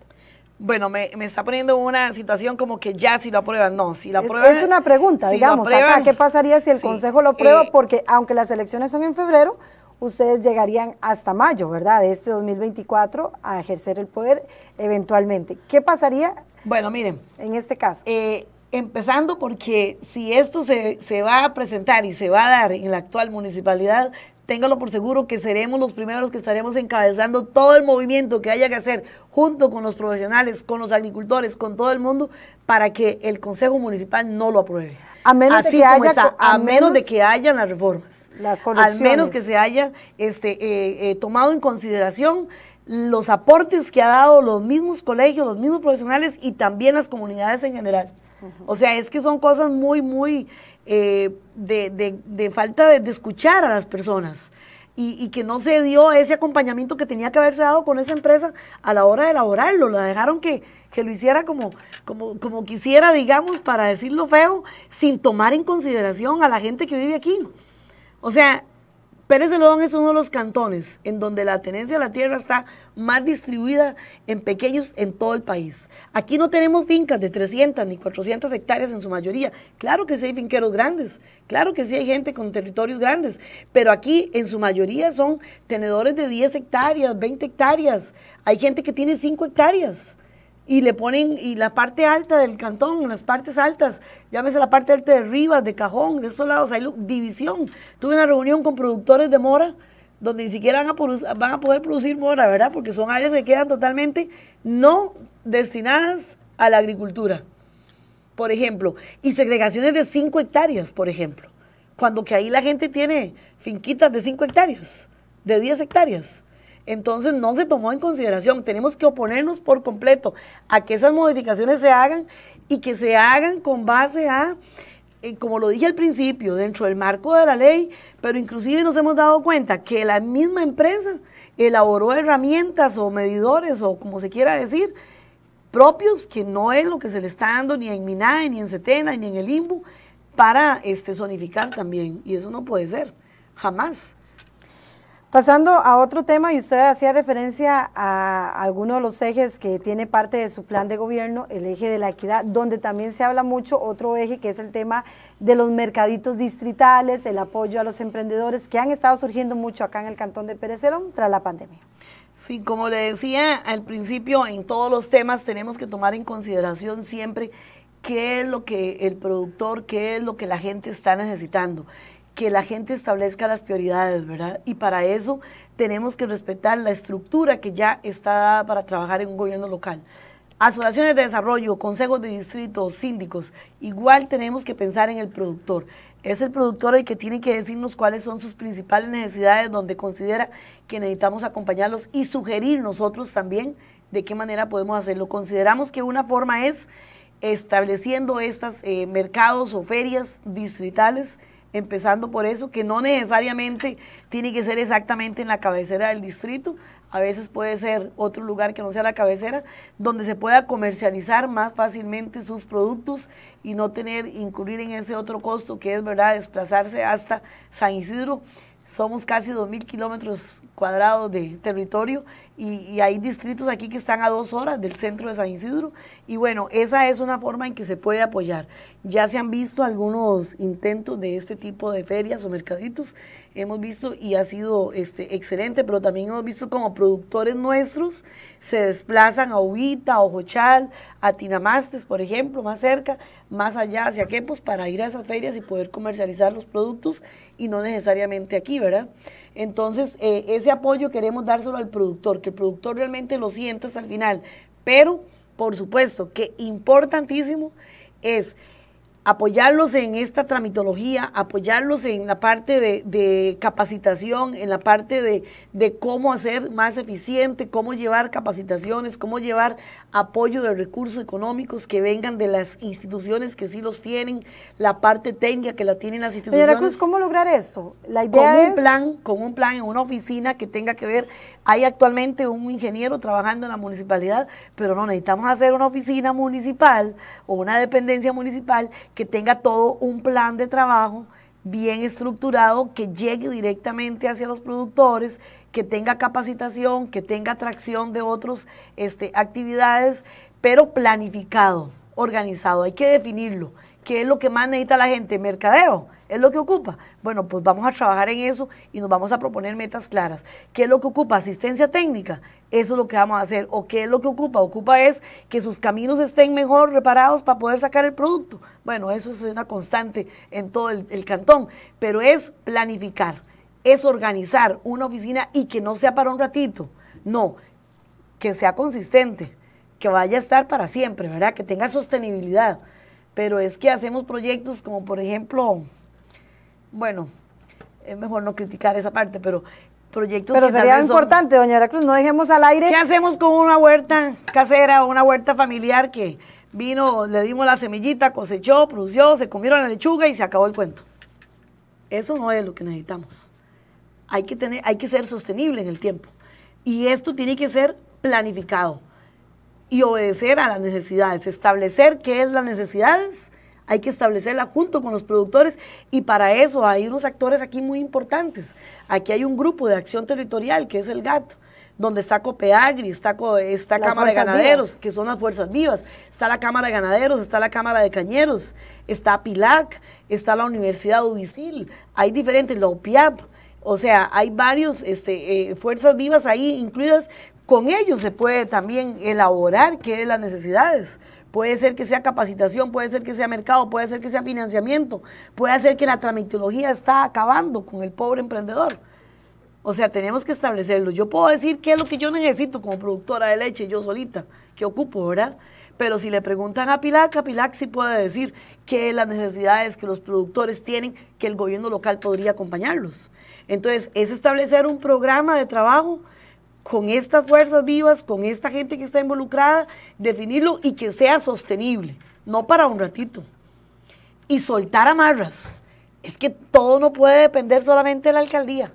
Bueno, me, está poniendo una situación como que ya si lo aprueban, no, si lo aprueban. Es, una pregunta, digamos, ¿qué pasaría si el Consejo lo eh, aprueba? Porque aunque las elecciones son en febrero, ustedes llegarían hasta mayo, ¿verdad? De este 2024 a ejercer el poder eventualmente. ¿Qué pasaría? Bueno, miren. En este caso. Eh, empezando porque si esto se, se va a presentar y se va a dar en la actual municipalidad, téngalo por seguro que seremos los primeros que estaremos encabezando todo el movimiento que haya que hacer junto con los profesionales, con los agricultores, con todo el mundo, para que el Consejo Municipal no lo apruebe. A menos, de que, haya, a, menos, que hayan las reformas. Las Al menos que se haya este, eh, eh, tomado en consideración los aportes que ha dado los mismos colegios, los mismos profesionales y también las comunidades en general. O sea, es que son cosas muy, muy eh, de, falta de, escuchar a las personas y, que no se dio ese acompañamiento que tenía que haberse dado con esa empresa a la hora de elaborarlo. La dejaron que, lo hiciera como, como, como quisiera, digamos, para decirlo feo, sin tomar en consideración a la gente que vive aquí. O sea, Pérez de Lodón es uno de los cantones en donde la tenencia de la tierra está más distribuida en pequeños en todo el país. Aquí no tenemos fincas de 300 ni 400 hectáreas en su mayoría. Claro que sí hay finqueros grandes, claro que sí hay gente con territorios grandes, pero aquí en su mayoría son tenedores de 10 hectáreas, 20 hectáreas. Hay gente que tiene 5 hectáreas y le ponen, y la parte alta del cantón, las partes altas, llámese la parte alta de Rivas, de Cajón, de esos lados, hay división. Tuve una reunión con productores de mora, donde ni siquiera van a, van a poder producir mora, ¿verdad? Porque son áreas que quedan totalmente no destinadas a la agricultura, por ejemplo, y segregaciones de 5 hectáreas, por ejemplo, cuando que ahí la gente tiene finquitas de 5 hectáreas, de 10 hectáreas. Entonces no se tomó en consideración. Tenemos que oponernos por completo a que esas modificaciones se hagan y que se hagan con base a, eh, como lo dije al principio, dentro del marco de la ley, pero inclusive nos hemos dado cuenta que la misma empresa elaboró herramientas o medidores o como se quiera decir, propios, que no es lo que se le está dando ni en MINAE, ni en Setena, ni en el IMBU, para este, zonificar también. Y eso no puede ser, jamás. Pasando a otro tema, y usted hacía referencia a alguno de los ejes que tiene parte de su plan de gobierno, el eje de la equidad, donde también se habla mucho, otro eje que es el tema de los mercaditos distritales, el apoyo a los emprendedores que han estado surgiendo mucho acá en el cantón de Perecerón tras la pandemia. Sí, como le decía al principio, en todos los temas tenemos que tomar en consideración siempre qué es lo que el productor, qué es lo que la gente está necesitando que la gente establezca las prioridades, ¿verdad? Y para eso tenemos que respetar la estructura que ya está dada para trabajar en un gobierno local. Asociaciones de desarrollo, consejos de distritos, síndicos, igual tenemos que pensar en el productor. Es el productor el que tiene que decirnos cuáles son sus principales necesidades, donde considera que necesitamos acompañarlos y sugerir nosotros también de qué manera podemos hacerlo. Consideramos que una forma es estableciendo estos eh, mercados o ferias distritales empezando por eso, que no necesariamente tiene que ser exactamente en la cabecera del distrito, a veces puede ser otro lugar que no sea la cabecera, donde se pueda comercializar más fácilmente sus productos y no tener, incurrir en ese otro costo que es, ¿verdad?, desplazarse hasta San Isidro. Somos casi 2.000 kilómetros cuadrados de territorio y, hay distritos aquí que están a dos horas del centro de San Isidro y bueno, esa es una forma en que se puede apoyar. Ya se han visto algunos intentos de este tipo de ferias o mercaditos, hemos visto y ha sido este, excelente, pero también hemos visto como productores nuestros se desplazan a Ubita, a Ojochal, a Tinamastes, por ejemplo, más cerca, más allá hacia Quepos para ir a esas ferias y poder comercializar los productos y no necesariamente aquí, ¿verdad? Entonces, eh, ese apoyo queremos dárselo al productor, que el productor realmente lo sienta hasta el final. Pero, por supuesto, que importantísimo es apoyarlos en esta tramitología, apoyarlos en la parte de, capacitación, en la parte de, cómo hacer más eficiente, cómo llevar capacitaciones, cómo llevar apoyo de recursos económicos que vengan de las instituciones que sí los tienen, la parte técnica que la tienen las instituciones. ¿cómo lograr esto? La idea con un plan, con un plan en una oficina que tenga que ver, hay actualmente un ingeniero trabajando en la municipalidad, pero no necesitamos hacer una oficina municipal o una dependencia municipal que tenga todo un plan de trabajo bien estructurado, que llegue directamente hacia los productores, que tenga capacitación, que tenga atracción de otras este, actividades, pero planificado, organizado, hay que definirlo. ¿Qué es lo que más necesita la gente? Mercadeo, es lo que ocupa. Bueno, pues vamos a trabajar en eso y nos vamos a proponer metas claras. ¿Qué es lo que ocupa? Asistencia técnica, eso es lo que vamos a hacer. ¿O qué es lo que ocupa? Ocupa es que sus caminos estén mejor reparados para poder sacar el producto. Bueno, eso es una constante en todo el, cantón, pero es planificar, es organizar una oficina y que no sea para un ratito, no, que sea consistente, que vaya a estar para siempre, ¿verdad? Que tenga sostenibilidad. Pero es que hacemos proyectos como, por ejemplo, bueno, es mejor no criticar esa parte, pero proyectos Pero sería importante, doña Veracruz, no dejemos al aire. ¿Qué hacemos con una huerta casera o una huerta familiar que vino, le dimos la semillita, cosechó, produció, se comieron la lechuga y se acabó el cuento? Eso no es lo que necesitamos. Hay que, tener, hay que ser sostenible en el tiempo. Y esto tiene que ser planificado y obedecer a las necesidades, establecer qué es las necesidades, hay que establecerla junto con los productores y para eso hay unos actores aquí muy importantes. Aquí hay un grupo de acción territorial que es el GATO, donde está COPEAGRI, está, está Cámara de Ganaderos, que son las Fuerzas Vivas, está la Cámara de Ganaderos, está la Cámara de Cañeros, está PILAC, está la Universidad Ubisil, hay diferentes, la OPIAP, o sea, hay varios este, eh, fuerzas vivas ahí incluidas con ellos se puede también elaborar qué es las necesidades. Puede ser que sea capacitación, puede ser que sea mercado, puede ser que sea financiamiento, puede ser que la tramitología está acabando con el pobre emprendedor. O sea, tenemos que establecerlo. Yo puedo decir qué es lo que yo necesito como productora de leche, yo solita, que ocupo, ¿verdad? Pero si le preguntan a Pilac, a Pilac sí puede decir qué es las necesidades que los productores tienen, que el gobierno local podría acompañarlos. Entonces, es establecer un programa de trabajo con estas fuerzas vivas, con esta gente que está involucrada, definirlo y que sea sostenible, no para un ratito. Y soltar amarras. Es que todo no puede depender solamente de la alcaldía.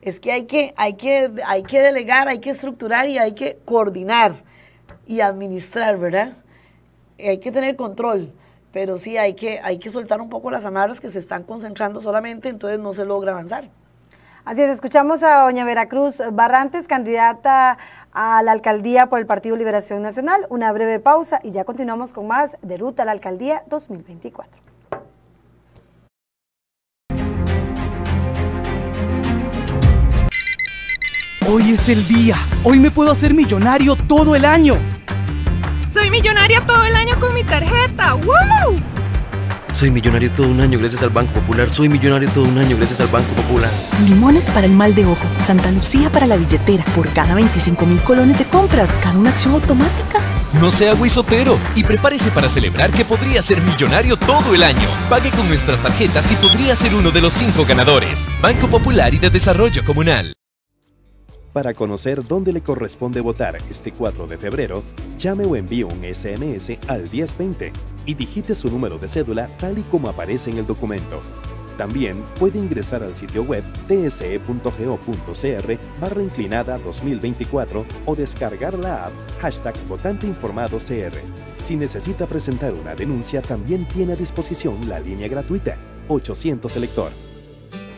Es que hay que, hay que, hay que delegar, hay que estructurar y hay que coordinar y administrar, ¿verdad? Hay que tener control, pero sí hay que, hay que soltar un poco las amarras que se están concentrando solamente, entonces no se logra avanzar. Así es, escuchamos a doña Veracruz Barrantes, candidata a la alcaldía por el Partido Liberación Nacional. Una breve pausa y ya continuamos con más de Ruta a la Alcaldía 2024. Hoy es el día. Hoy me puedo hacer millonario todo el año. Soy millonaria todo el año con mi tarjeta. Soy millonario todo un año gracias al Banco Popular. Soy millonario todo un año gracias al Banco Popular. Limones para el mal de ojo. Santa Lucía para la billetera. Por cada 25 mil colones de compras, gana una acción automática. No sea guisotero y prepárese para celebrar que podría ser millonario todo el año. Pague con nuestras tarjetas y podría ser uno de los cinco ganadores. Banco Popular y de Desarrollo Comunal. Para conocer dónde le corresponde votar este 4 de febrero, llame o envíe un SMS al 1020 y digite su número de cédula tal y como aparece en el documento. También puede ingresar al sitio web tse.go.cr barra inclinada 2024 o descargar la app hashtag votante informado CR. Si necesita presentar una denuncia, también tiene a disposición la línea gratuita 800 Elector.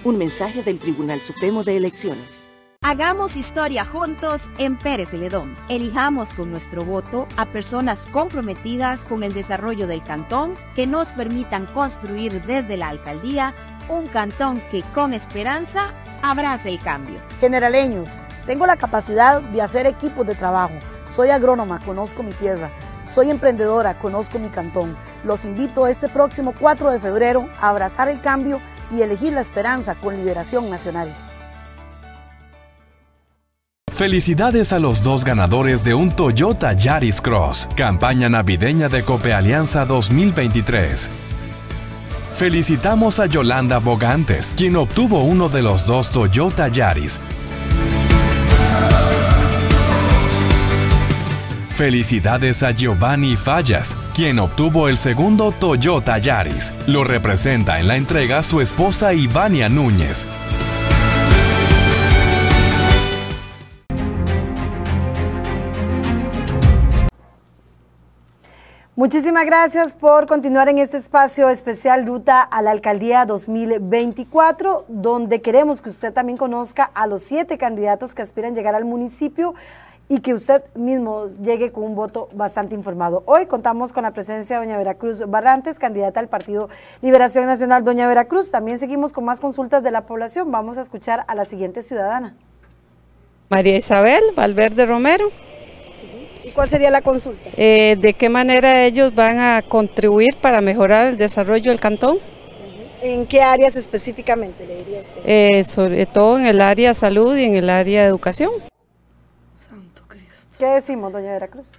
Un mensaje del Tribunal Supremo de Elecciones. Hagamos historia juntos en Pérez Celedón. Elijamos con nuestro voto a personas comprometidas con el desarrollo del cantón que nos permitan construir desde la alcaldía un cantón que con esperanza abrace el cambio. Generaleños, tengo la capacidad de hacer equipos de trabajo. Soy agrónoma, conozco mi tierra. Soy emprendedora, conozco mi cantón. Los invito este próximo 4 de febrero a abrazar el cambio y elegir la esperanza con Liberación Nacional. Felicidades a los dos ganadores de un Toyota Yaris Cross, campaña navideña de Cope Alianza 2023. Felicitamos a Yolanda Bogantes, quien obtuvo uno de los dos Toyota Yaris. Felicidades a Giovanni Fallas, quien obtuvo el segundo Toyota Yaris. Lo representa en la entrega su esposa Ivania Núñez. Muchísimas gracias por continuar en este espacio especial Ruta a la Alcaldía 2024, donde queremos que usted también conozca a los siete candidatos que aspiran a llegar al municipio y que usted mismo llegue con un voto bastante informado. Hoy contamos con la presencia de doña Veracruz Barrantes, candidata al Partido Liberación Nacional. Doña Veracruz, también seguimos con más consultas de la población. Vamos a escuchar a la siguiente ciudadana. María Isabel Valverde Romero. ¿Y cuál sería la consulta? Eh, ¿De qué manera ellos van a contribuir para mejorar el desarrollo del cantón? ¿En qué áreas específicamente le diría usted? Eh, sobre todo en el área salud y en el área educación. Santo Cristo. ¿Qué decimos, doña Veracruz?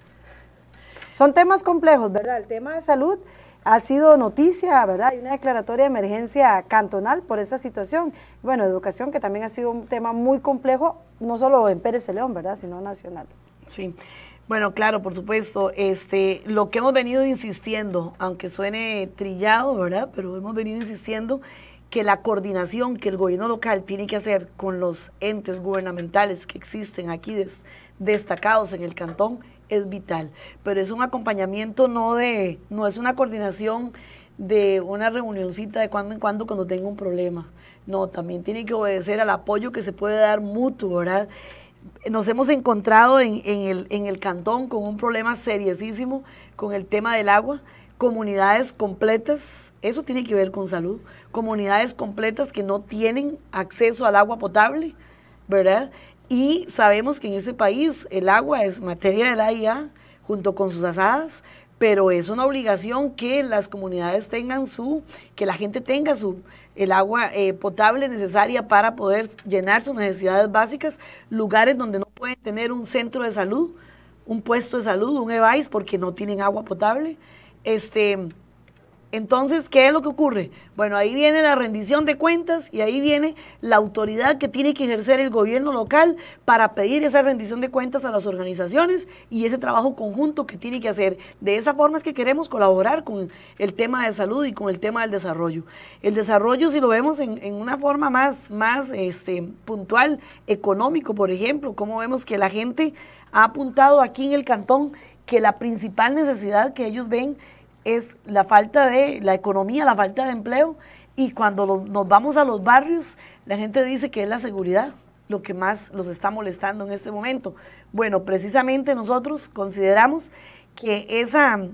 Son temas complejos, ¿verdad? El tema de salud ha sido noticia, ¿verdad? Hay una declaratoria de emergencia cantonal por esa situación. Bueno, educación, que también ha sido un tema muy complejo, no solo en Pérez de León, ¿verdad? Sino nacional. Sí. Bueno, claro, por supuesto. Este, lo que hemos venido insistiendo, aunque suene trillado, ¿verdad? Pero hemos venido insistiendo que la coordinación que el gobierno local tiene que hacer con los entes gubernamentales que existen aquí destacados en el cantón es vital. Pero es un acompañamiento no de, no es una coordinación de una reunioncita de cuando en cuando cuando tengo un problema. No, también tiene que obedecer al apoyo que se puede dar mutuo, ¿verdad? nos hemos encontrado en, el, cantón con un problema seriosísimo con el tema del agua. Comunidades completas, eso tiene que ver con salud, comunidades completas que no tienen acceso al agua potable, ¿verdad? Y sabemos que en ese país el agua es materia del AIA junto con sus asadas, pero es una obligación que las comunidades tengan su, que la gente tenga su el agua eh, potable necesaria para poder llenar sus necesidades básicas, lugares donde no pueden tener un centro de salud, un puesto de salud, un EVAIS, porque no tienen agua potable. Este, entonces, ¿qué es lo que ocurre? Bueno, ahí viene la rendición de cuentas y ahí viene la autoridad que tiene que ejercer el gobierno local para pedir esa rendición de cuentas a las organizaciones y ese trabajo conjunto que tiene que hacer. De esa forma es que queremos colaborar con el tema de salud y con el tema del desarrollo. El desarrollo, si lo vemos en, una forma más, más este, puntual, económico, por ejemplo, como vemos que la gente ha apuntado aquí en el cantón que la principal necesidad que ellos ven es la falta de la economía, la falta de empleo. Y cuando nos vamos a los barrios, la gente dice que es la seguridad lo que más los está molestando en este momento. Bueno, precisamente nosotros consideramos que esa,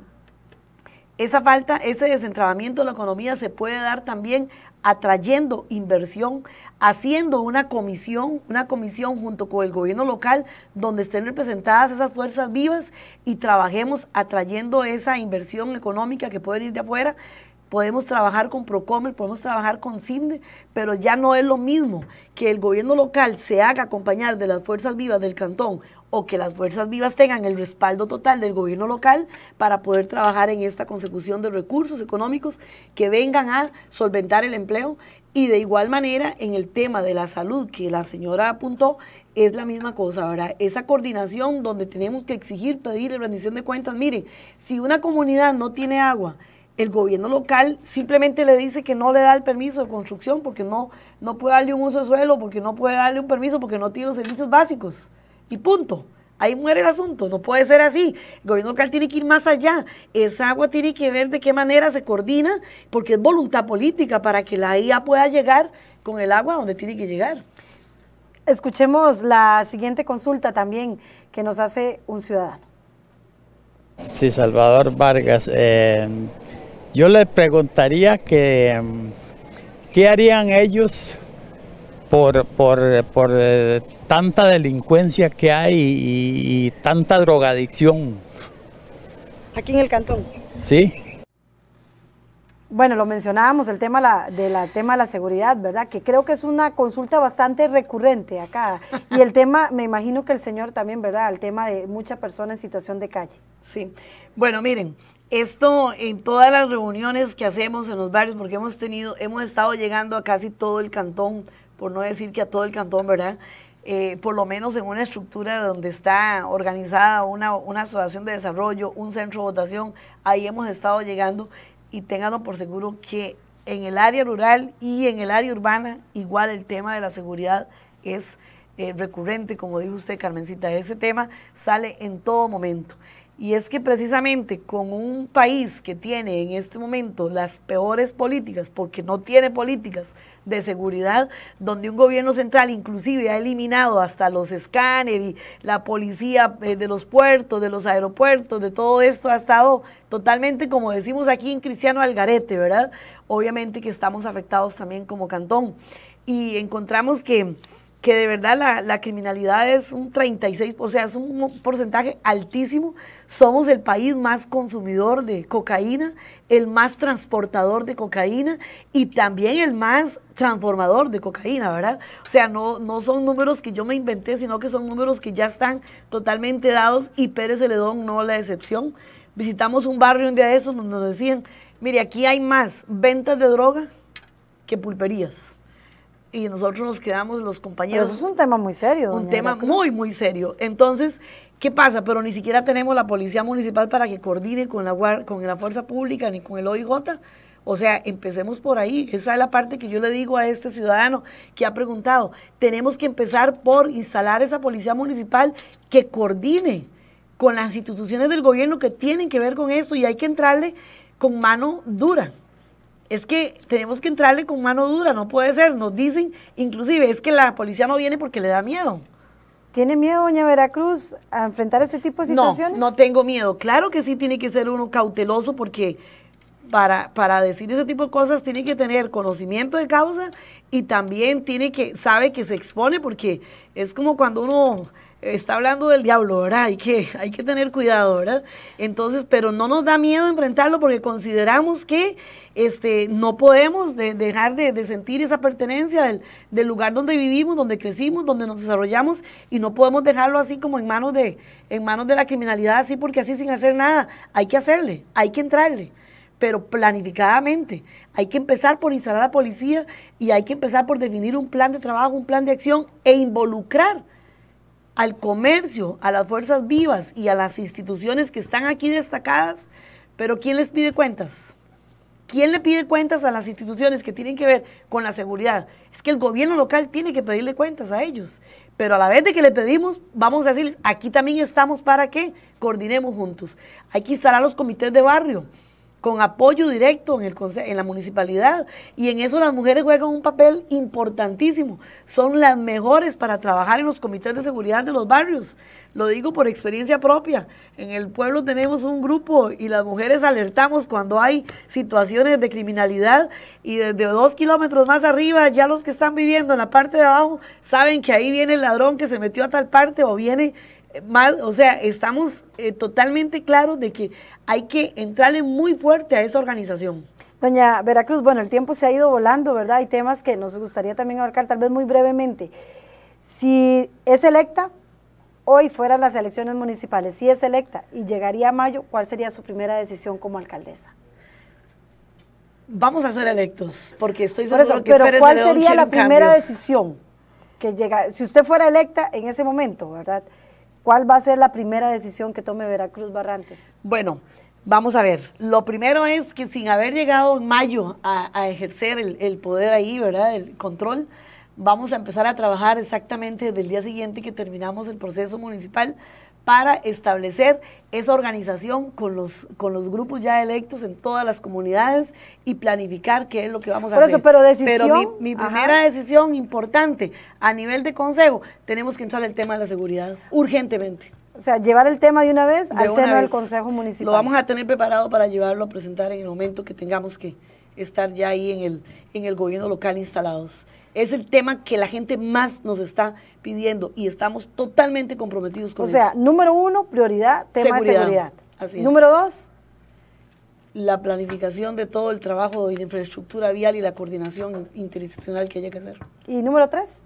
esa falta, ese desentrabamiento de la economía se puede dar también atrayendo inversión, haciendo una comisión, una comisión junto con el gobierno local donde estén representadas esas fuerzas vivas y trabajemos atrayendo esa inversión económica que puede ir de afuera podemos trabajar con Procomer, podemos trabajar con CINDE, pero ya no es lo mismo que el gobierno local se haga acompañar de las fuerzas vivas del cantón o que las fuerzas vivas tengan el respaldo total del gobierno local para poder trabajar en esta consecución de recursos económicos que vengan a solventar el empleo y de igual manera, en el tema de la salud que la señora apuntó, es la misma cosa, Ahora, Esa coordinación donde tenemos que exigir, pedir rendición de cuentas. Miren, si una comunidad no tiene agua, el gobierno local simplemente le dice que no le da el permiso de construcción porque no, no puede darle un uso de suelo, porque no puede darle un permiso, porque no tiene los servicios básicos. Y punto. Ahí muere el asunto, no puede ser así. El gobierno local tiene que ir más allá. Esa agua tiene que ver de qué manera se coordina, porque es voluntad política para que la IA pueda llegar con el agua donde tiene que llegar. Escuchemos la siguiente consulta también que nos hace un ciudadano. Sí, Salvador Vargas. Eh, yo le preguntaría que mm, qué harían ellos por, eh, tanta delincuencia que hay y, tanta drogadicción. Aquí en el cantón. Sí. Bueno, lo mencionábamos, el tema de la, tema de la seguridad, ¿verdad? Que creo que es una consulta bastante recurrente acá. Y el tema, me imagino que el señor también, ¿verdad? El tema de mucha personas en situación de calle. Sí. Bueno, miren, esto en todas las reuniones que hacemos en los barrios, porque hemos tenido, hemos estado llegando a casi todo el cantón, por no decir que a todo el cantón, ¿verdad? Eh, por lo menos en una estructura donde está organizada una, asociación de desarrollo, un centro de votación, ahí hemos estado llegando y ténganlo por seguro que en el área rural y en el área urbana, igual el tema de la seguridad es eh, recurrente, como dijo usted, Carmencita, ese tema sale en todo momento. Y es que precisamente con un país que tiene en este momento las peores políticas, porque no tiene políticas de seguridad, donde un gobierno central inclusive ha eliminado hasta los escáneres y la policía eh, de los puertos, de los aeropuertos, de todo esto ha estado totalmente, como decimos aquí en Cristiano Algarete, ¿verdad? Obviamente que estamos afectados también como cantón. Y encontramos que que de verdad la, criminalidad es un 36, o sea, es un porcentaje altísimo. Somos el país más consumidor de cocaína, el más transportador de cocaína y también el más transformador de cocaína, ¿verdad? O sea, no, no son números que yo me inventé, sino que son números que ya están totalmente dados y Pérez Celedón no la excepción. Visitamos un barrio un día de esos donde nos decían, mire, aquí hay más ventas de droga que pulperías y nosotros nos quedamos los compañeros. Pero eso es un tema muy serio. Un tema muy, muy serio. Entonces, ¿qué pasa? Pero ni siquiera tenemos la policía municipal para que coordine con la, con la fuerza pública ni con el OIJ. O sea, empecemos por ahí. Esa es la parte que yo le digo a este ciudadano que ha preguntado. Tenemos que empezar por instalar esa policía municipal que coordine con las instituciones del gobierno que tienen que ver con esto y hay que entrarle con mano dura es que tenemos que entrarle con mano dura, no puede ser. Nos dicen, inclusive, es que la policía no viene porque le da miedo. ¿Tiene miedo, doña Veracruz, a enfrentar ese tipo de situaciones? No, no tengo miedo. Claro que sí tiene que ser uno cauteloso porque para, para decir ese tipo de cosas tiene que tener conocimiento de causa y también tiene que, sabe que se expone porque es como cuando uno está hablando del diablo, ¿verdad? Hay que, hay que tener cuidado, ¿verdad? Entonces, pero no nos da miedo enfrentarlo porque consideramos que este, no podemos dejar de, sentir esa pertenencia del, lugar donde vivimos, donde crecimos, donde nos desarrollamos y no podemos dejarlo así como en manos de, en manos de la criminalidad, así porque así sin hacer nada. Hay que hacerle, hay que entrarle pero planificadamente. Hay que empezar por instalar a la policía y hay que empezar por definir un plan de trabajo, un plan de acción e involucrar al comercio, a las fuerzas vivas y a las instituciones que están aquí destacadas, pero ¿quién les pide cuentas? ¿Quién le pide cuentas a las instituciones que tienen que ver con la seguridad? Es que el gobierno local tiene que pedirle cuentas a ellos. Pero a la vez de que le pedimos, vamos a decirles, aquí también estamos para que coordinemos juntos. Aquí estarán los comités de barrio con apoyo directo en, el, en la municipalidad. Y en eso las mujeres juegan un papel importantísimo. Son las mejores para trabajar en los comités de seguridad de los barrios. Lo digo por experiencia propia. En el pueblo tenemos un grupo y las mujeres alertamos cuando hay situaciones de criminalidad y desde dos kilómetros más arriba ya los que están viviendo en la parte de abajo saben que ahí viene el ladrón que se metió a tal parte o viene o sea, estamos eh, totalmente claros de que hay que entrarle muy fuerte a esa organización. Doña Veracruz, bueno, el tiempo se ha ido volando, ¿verdad? Hay temas que nos gustaría también abarcar, tal vez muy brevemente. Si es electa, hoy fueran las elecciones municipales, si es electa y llegaría a mayo, ¿cuál sería su primera decisión como alcaldesa? Vamos a ser electos, porque estoy seguro Por eso, Pero ¿cuál sería la primera decisión que llega, si usted fuera electa en ese momento, ¿verdad? ¿Cuál va a ser la primera decisión que tome Veracruz Barrantes? Bueno, vamos a ver. Lo primero es que sin haber llegado en mayo a, ejercer el, poder ahí, ¿verdad? El control, vamos a empezar a trabajar exactamente desde el día siguiente que terminamos el proceso municipal para establecer esa organización con los, con los grupos ya electos en todas las comunidades y planificar qué es lo que vamos a eso, hacer. Pero, mi, primera decisión importante a nivel de consejo, tenemos que entrar el tema de la seguridad urgentemente. O sea, llevar el tema de una vez al del Consejo Municipal. Lo vamos a tener preparado para llevarlo a presentar en el momento que tengamos que estar ya ahí en el, en el gobierno local instalados es el tema que la gente más nos está pidiendo y estamos totalmente comprometidos con eso. O sea, número uno, prioridad, tema seguridad. de seguridad. Así Número dos, la planificación de todo el trabajo de infraestructura vial y la coordinación interinstitucional que haya que hacer. ¿Y número tres?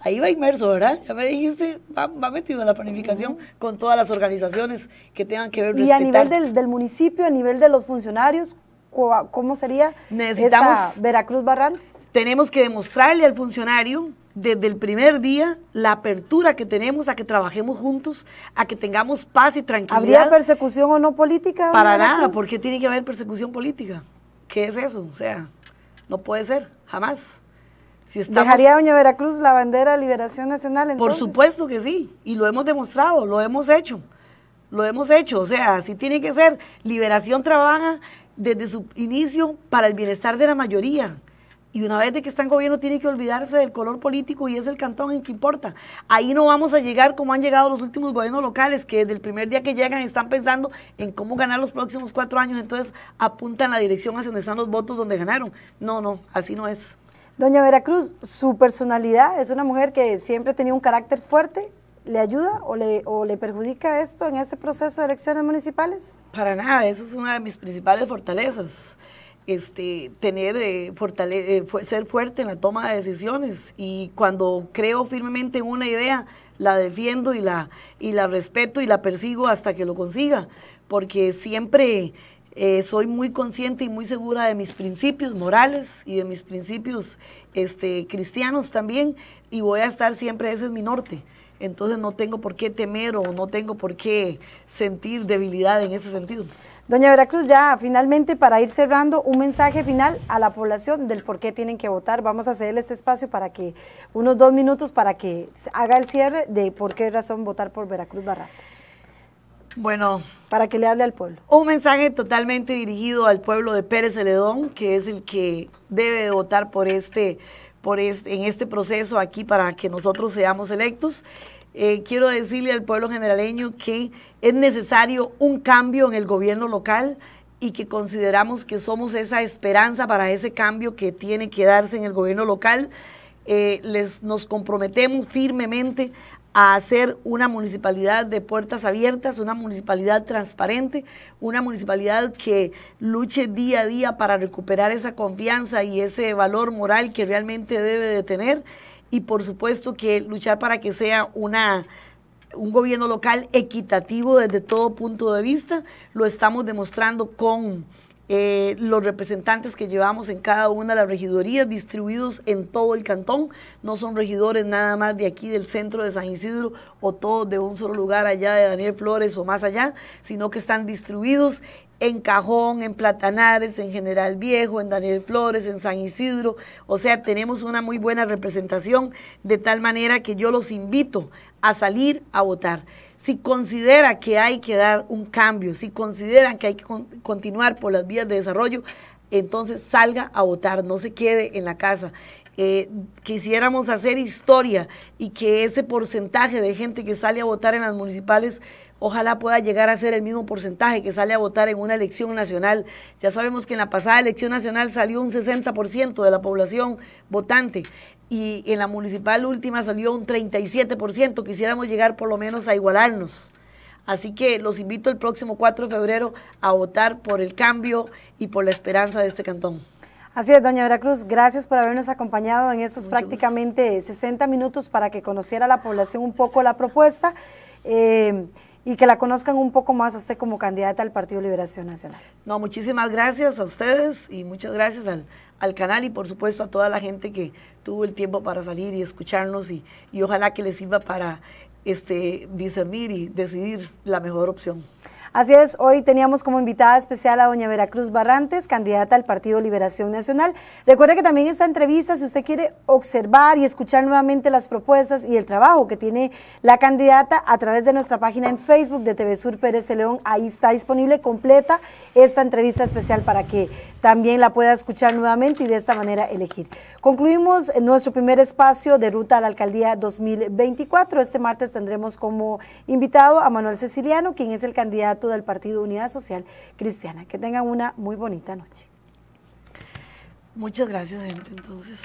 Ahí va inmerso, ¿verdad? Ya me dijiste, va, metido en la planificación con todas las organizaciones que tengan que ver. Y a nivel del municipio, a nivel de los funcionarios, cómo sería Necesitamos, Veracruz Barrantes. Tenemos que demostrarle al funcionario desde el primer día la apertura que tenemos a que trabajemos juntos, a que tengamos paz y tranquilidad. ¿Habría persecución o no política? Para nada, nada, porque tiene que haber persecución política. ¿Qué es eso? O sea, no puede ser, jamás. Si ¿Dejaría Doña Veracruz la bandera Liberación Nacional Por supuesto que sí, y lo hemos demostrado, lo hemos hecho. Lo hemos hecho, o sea, si tiene que ser, Liberación trabaja desde su inicio para el bienestar de la mayoría. Y una vez de que está en gobierno tiene que olvidarse del color político y es el cantón en que importa. Ahí no vamos a llegar como han llegado los últimos gobiernos locales, que desde el primer día que llegan están pensando en cómo ganar los próximos cuatro años, entonces apuntan la dirección hacia donde están los votos donde ganaron. No, no, así no es. Doña Veracruz, su personalidad es una mujer que siempre ha tenido un carácter fuerte, ¿Le ayuda o le, perjudica esto en ese proceso de elecciones municipales? Para nada, eso es una de mis principales fortalezas. Este, tener, eh, eh, ser fuerte en la toma de decisiones y cuando creo firmemente en una idea, la defiendo y la, y la respeto y la persigo hasta que lo consiga, porque siempre eh, soy muy consciente y muy segura de mis principios morales y de mis principios este, cristianos también, y voy a estar siempre, ese es mi norte entonces no tengo por qué temer o no tengo por qué sentir debilidad en ese sentido. Doña Veracruz, ya finalmente para ir cerrando, un mensaje final a la población del por qué tienen que votar. Vamos a cederle este espacio para que, unos dos minutos para que haga el cierre de por qué razón votar por Veracruz Barrantes. Bueno. Para que le hable al pueblo. Un mensaje totalmente dirigido al pueblo de Pérez Celedón, que es el que debe votar por este en este proceso aquí para que nosotros seamos electos. Eh, quiero decirle al pueblo generaleño que es necesario un cambio en el gobierno local y que consideramos que somos esa esperanza para ese cambio que tiene que darse en el gobierno local. Eh, nos comprometemos firmemente a ser una municipalidad de puertas abiertas, una municipalidad transparente, una municipalidad que luche día a día para recuperar esa confianza y ese valor moral que realmente debe de tener y por supuesto que luchar para que sea una un gobierno local equitativo desde todo punto de vista, lo estamos demostrando con eh, los representantes que llevamos en cada una de las regidorías distribuidos en todo el cantón. No son regidores nada más de aquí del centro de San Isidro o todos de un solo lugar allá de Daniel Flores o más allá, sino que están distribuidos en Cajón, en Platanares, en General Viejo, en Daniel Flores, en San Isidro. O sea, tenemos una muy buena representación de tal manera que yo los invito a salir a votar si considera que hay que dar un cambio, si consideran que hay que continuar por las vías de desarrollo, entonces salga a votar, no se quede en la casa. Eh, quisiéramos hacer historia y que ese porcentaje de gente que sale a votar en las municipales ojalá pueda llegar a ser el mismo porcentaje que sale a votar en una elección nacional. Ya sabemos que en la pasada elección nacional salió un 60% de la población votante y en la municipal última salió un 37%, quisiéramos llegar por lo menos a igualarnos. Así que los invito el próximo 4 de febrero a votar por el cambio y por la esperanza de este cantón. Así es, doña Veracruz, gracias por habernos acompañado en estos prácticamente 60 minutos para que conociera la población un poco la propuesta. Eh, y que la conozcan un poco más a usted como candidata al Partido Liberación Nacional. No, muchísimas gracias a ustedes y muchas gracias al, al canal y por supuesto a toda la gente que tuvo el tiempo para salir y escucharnos y, y ojalá que les sirva para este, discernir y decidir la mejor opción. Así es, hoy teníamos como invitada especial a doña Veracruz Barrantes, candidata al Partido Liberación Nacional. Recuerde que también esta entrevista, si usted quiere observar y escuchar nuevamente las propuestas y el trabajo que tiene la candidata a través de nuestra página en Facebook de TV Sur Pérez León, ahí está disponible completa esta entrevista especial para que también la pueda escuchar nuevamente y de esta manera elegir. Concluimos nuestro primer espacio de ruta a la alcaldía 2024. Este martes tendremos como invitado a Manuel Ceciliano, quien es el candidato del Partido Unidad Social Cristiana. Que tengan una muy bonita noche. Muchas gracias, gente, entonces.